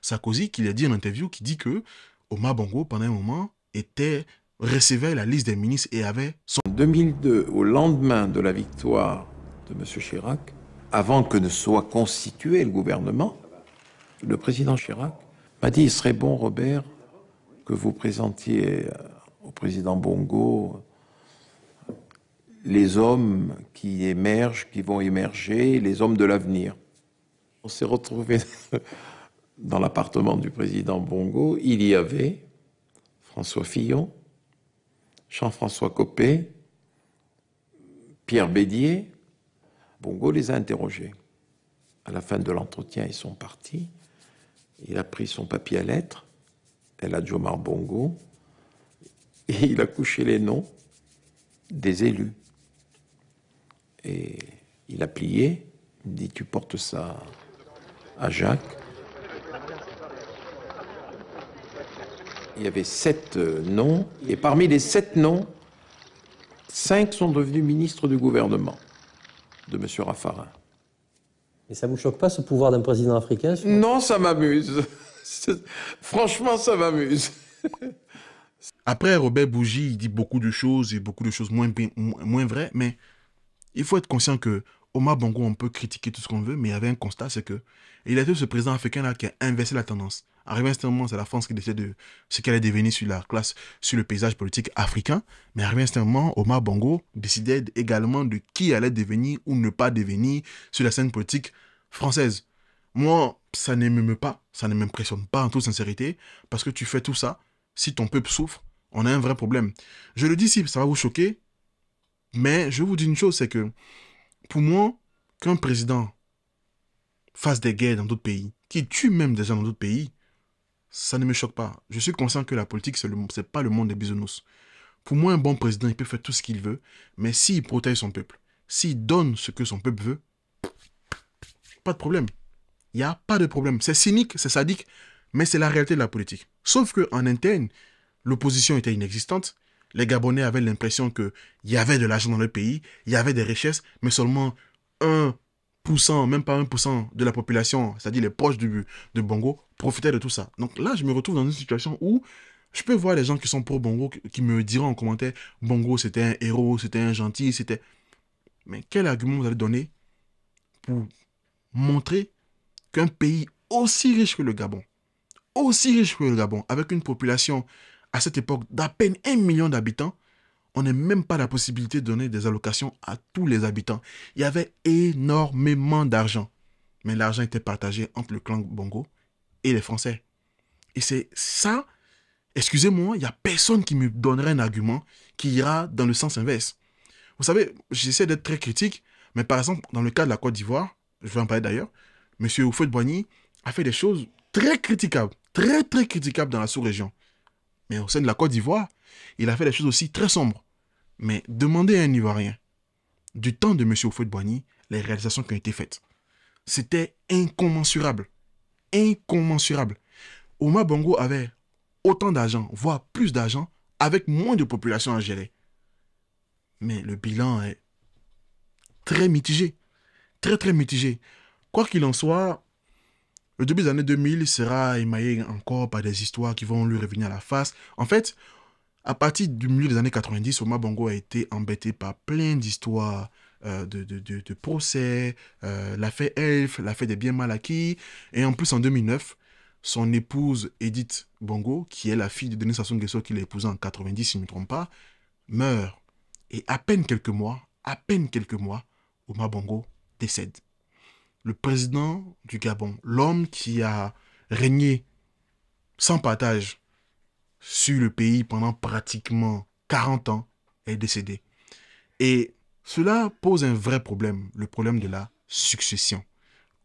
Sarkozy, qui a dit en interview, qui dit que Omar Bongo, pendant un moment, était recevait la liste des ministres et avait son... En 2002, au lendemain de la victoire de M. Chirac, avant que ne soit constitué le gouvernement, le président Chirac m'a dit, il serait bon, Robert, que vous présentiez euh, au président Bongo les hommes qui émergent, qui vont émerger, les hommes de l'avenir. On s'est retrouvé *laughs* dans l'appartement du président Bongo. Il y avait François Fillon, Jean-François Copé, Pierre Bédier, Bongo les a interrogés. À la fin de l'entretien, ils sont partis. Il a pris son papier à lettres, elle a Jomar Bongo, et *laughs* il a couché les noms des élus. Et il a plié, il me dit Tu portes ça à Jacques. Il y avait sept euh, noms, et parmi les sept noms, cinq sont devenus ministres du gouvernement de M. Raffarin. Mais ça ne vous choque pas ce pouvoir d'un président africain Non, ça m'amuse. *laughs* Franchement, ça m'amuse. *laughs* Après, Robert Bougie, il dit beaucoup de choses et beaucoup de choses moins, moins vraies, mais il faut être conscient que Omar Bongo, on peut critiquer tout ce qu'on veut, mais il y avait un constat, c'est que il y a ce président africain-là qui a inversé la tendance. Arrivé à un certain moment, c'est la France qui décide de ce qu'elle est devenue sur la classe, sur le paysage politique africain. Mais arrivé à un certain moment, Omar Bongo décidait également de qui allait devenir ou ne pas devenir sur la scène politique française. Moi, ça ne m'émeut pas, ça ne m'impressionne pas en toute sincérité, parce que tu fais tout ça, si ton peuple souffre, on a un vrai problème. Je le dis si ça va vous choquer, mais je vous dis une chose, c'est que pour moi, qu'un président fasse des guerres dans d'autres pays, qu'il tue même des gens dans d'autres pays, ça ne me choque pas. Je suis conscient que la politique, ce n'est pas le monde des bisounours. Pour moi, un bon président, il peut faire tout ce qu'il veut, mais s'il protège son peuple, s'il donne ce que son peuple veut, pas de problème. Il n'y a pas de problème. C'est cynique, c'est sadique, mais c'est la réalité de la politique. Sauf qu'en interne, l'opposition était inexistante, les Gabonais avaient l'impression qu'il y avait de l'argent dans le pays, il y avait des richesses, mais seulement 1%, même pas 1% de la population, c'est-à-dire les proches de Bongo, profitaient de tout ça. Donc là, je me retrouve dans une situation où je peux voir les gens qui sont pour Bongo, qui me diront en commentaire, Bongo c'était un héros, c'était un gentil, c'était... Mais quel argument vous allez donner pour montrer qu'un pays aussi riche que le Gabon, aussi riche que le Gabon, avec une population à cette époque d'à peine un million d'habitants, on n'a même pas la possibilité de donner des allocations à tous les habitants. Il y avait énormément d'argent. Mais l'argent était partagé entre le clan Bongo et les Français. Et c'est ça, excusez-moi, il n'y a personne qui me donnerait un argument qui ira dans le sens inverse. Vous savez, j'essaie d'être très critique, mais par exemple, dans le cas de la Côte d'Ivoire, je vais en parler d'ailleurs, M. de Boigny a fait des choses très critiquables, très très critiquables dans la sous-région mais au sein de la Côte d'Ivoire, il a fait des choses aussi très sombres. Mais demandez à un Ivoirien, du temps de M. de Boigny, les réalisations qui ont été faites. C'était incommensurable. Incommensurable. Oma Bongo avait autant d'argent, voire plus d'argent, avec moins de population à gérer. Mais le bilan est très mitigé. Très, très mitigé. Quoi qu'il en soit, le début des années 2000 sera émaillé encore par des histoires qui vont lui revenir à la face. En fait, à partir du milieu des années 90, Omar Bongo a été embêté par plein d'histoires euh, de, procès, euh, l'affaire Elf, l'affaire des biens mal acquis. Et en plus, en 2009, son épouse Edith Bongo, qui est la fille de Denis Sassou Nguesso qu'il a épousée en 90, si je ne me trompe pas, meurt. Et à peine quelques mois, à peine quelques mois, Omar Bongo décède le président du Gabon, l'homme qui a régné sans partage sur le pays pendant pratiquement 40 ans, est décédé. Et cela pose un vrai problème, le problème de la succession.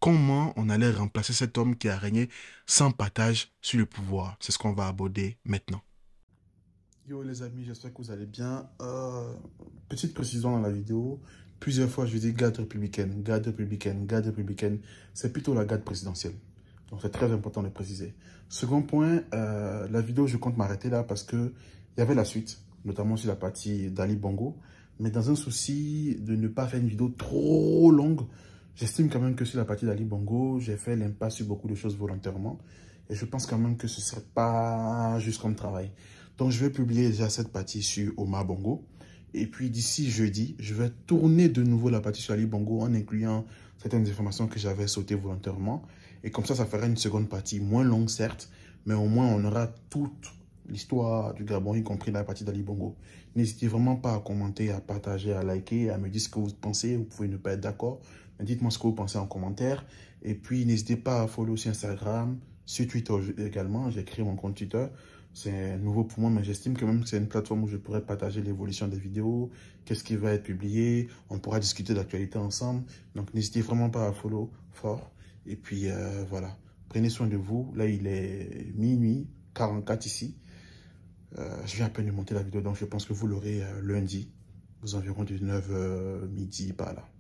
Comment on allait remplacer cet homme qui a régné sans partage sur le pouvoir C'est ce qu'on va aborder maintenant. Yo les amis, j'espère que vous allez bien. Euh, petite précision dans la vidéo, Plusieurs fois, je dis garde républicaine, garde républicaine, garde républicaine. C'est plutôt la garde présidentielle. Donc, c'est très important de préciser. Second point, euh, la vidéo, je compte m'arrêter là parce que il y avait la suite, notamment sur la partie d'Ali Bongo. Mais dans un souci de ne pas faire une vidéo trop longue, j'estime quand même que sur la partie d'Ali Bongo, j'ai fait l'impasse sur beaucoup de choses volontairement. Et je pense quand même que ce ne serait pas juste comme travail. Donc, je vais publier déjà cette partie sur Omar Bongo. Et puis d'ici jeudi, je vais tourner de nouveau la partie sur Ali Bongo en incluant certaines informations que j'avais sautées volontairement. Et comme ça, ça fera une seconde partie, moins longue certes, mais au moins on aura toute l'histoire du Gabon, y compris la partie d'Ali Bongo. N'hésitez vraiment pas à commenter, à partager, à liker, à me dire ce que vous pensez. Vous pouvez ne pas être d'accord, mais dites-moi ce que vous pensez en commentaire. Et puis n'hésitez pas à follow sur Instagram, sur Twitter également. J'ai créé mon compte Twitter. C'est nouveau pour moi, mais j'estime que même c'est une plateforme où je pourrais partager l'évolution des vidéos, qu'est-ce qui va être publié, on pourra discuter d'actualité ensemble. Donc, n'hésitez vraiment pas à follow fort. Et puis, euh, voilà. Prenez soin de vous. Là, il est minuit 44 ici. Euh, je viens à peine de monter la vidéo, donc je pense que vous l'aurez euh, lundi, aux environs du 9 midi, par là.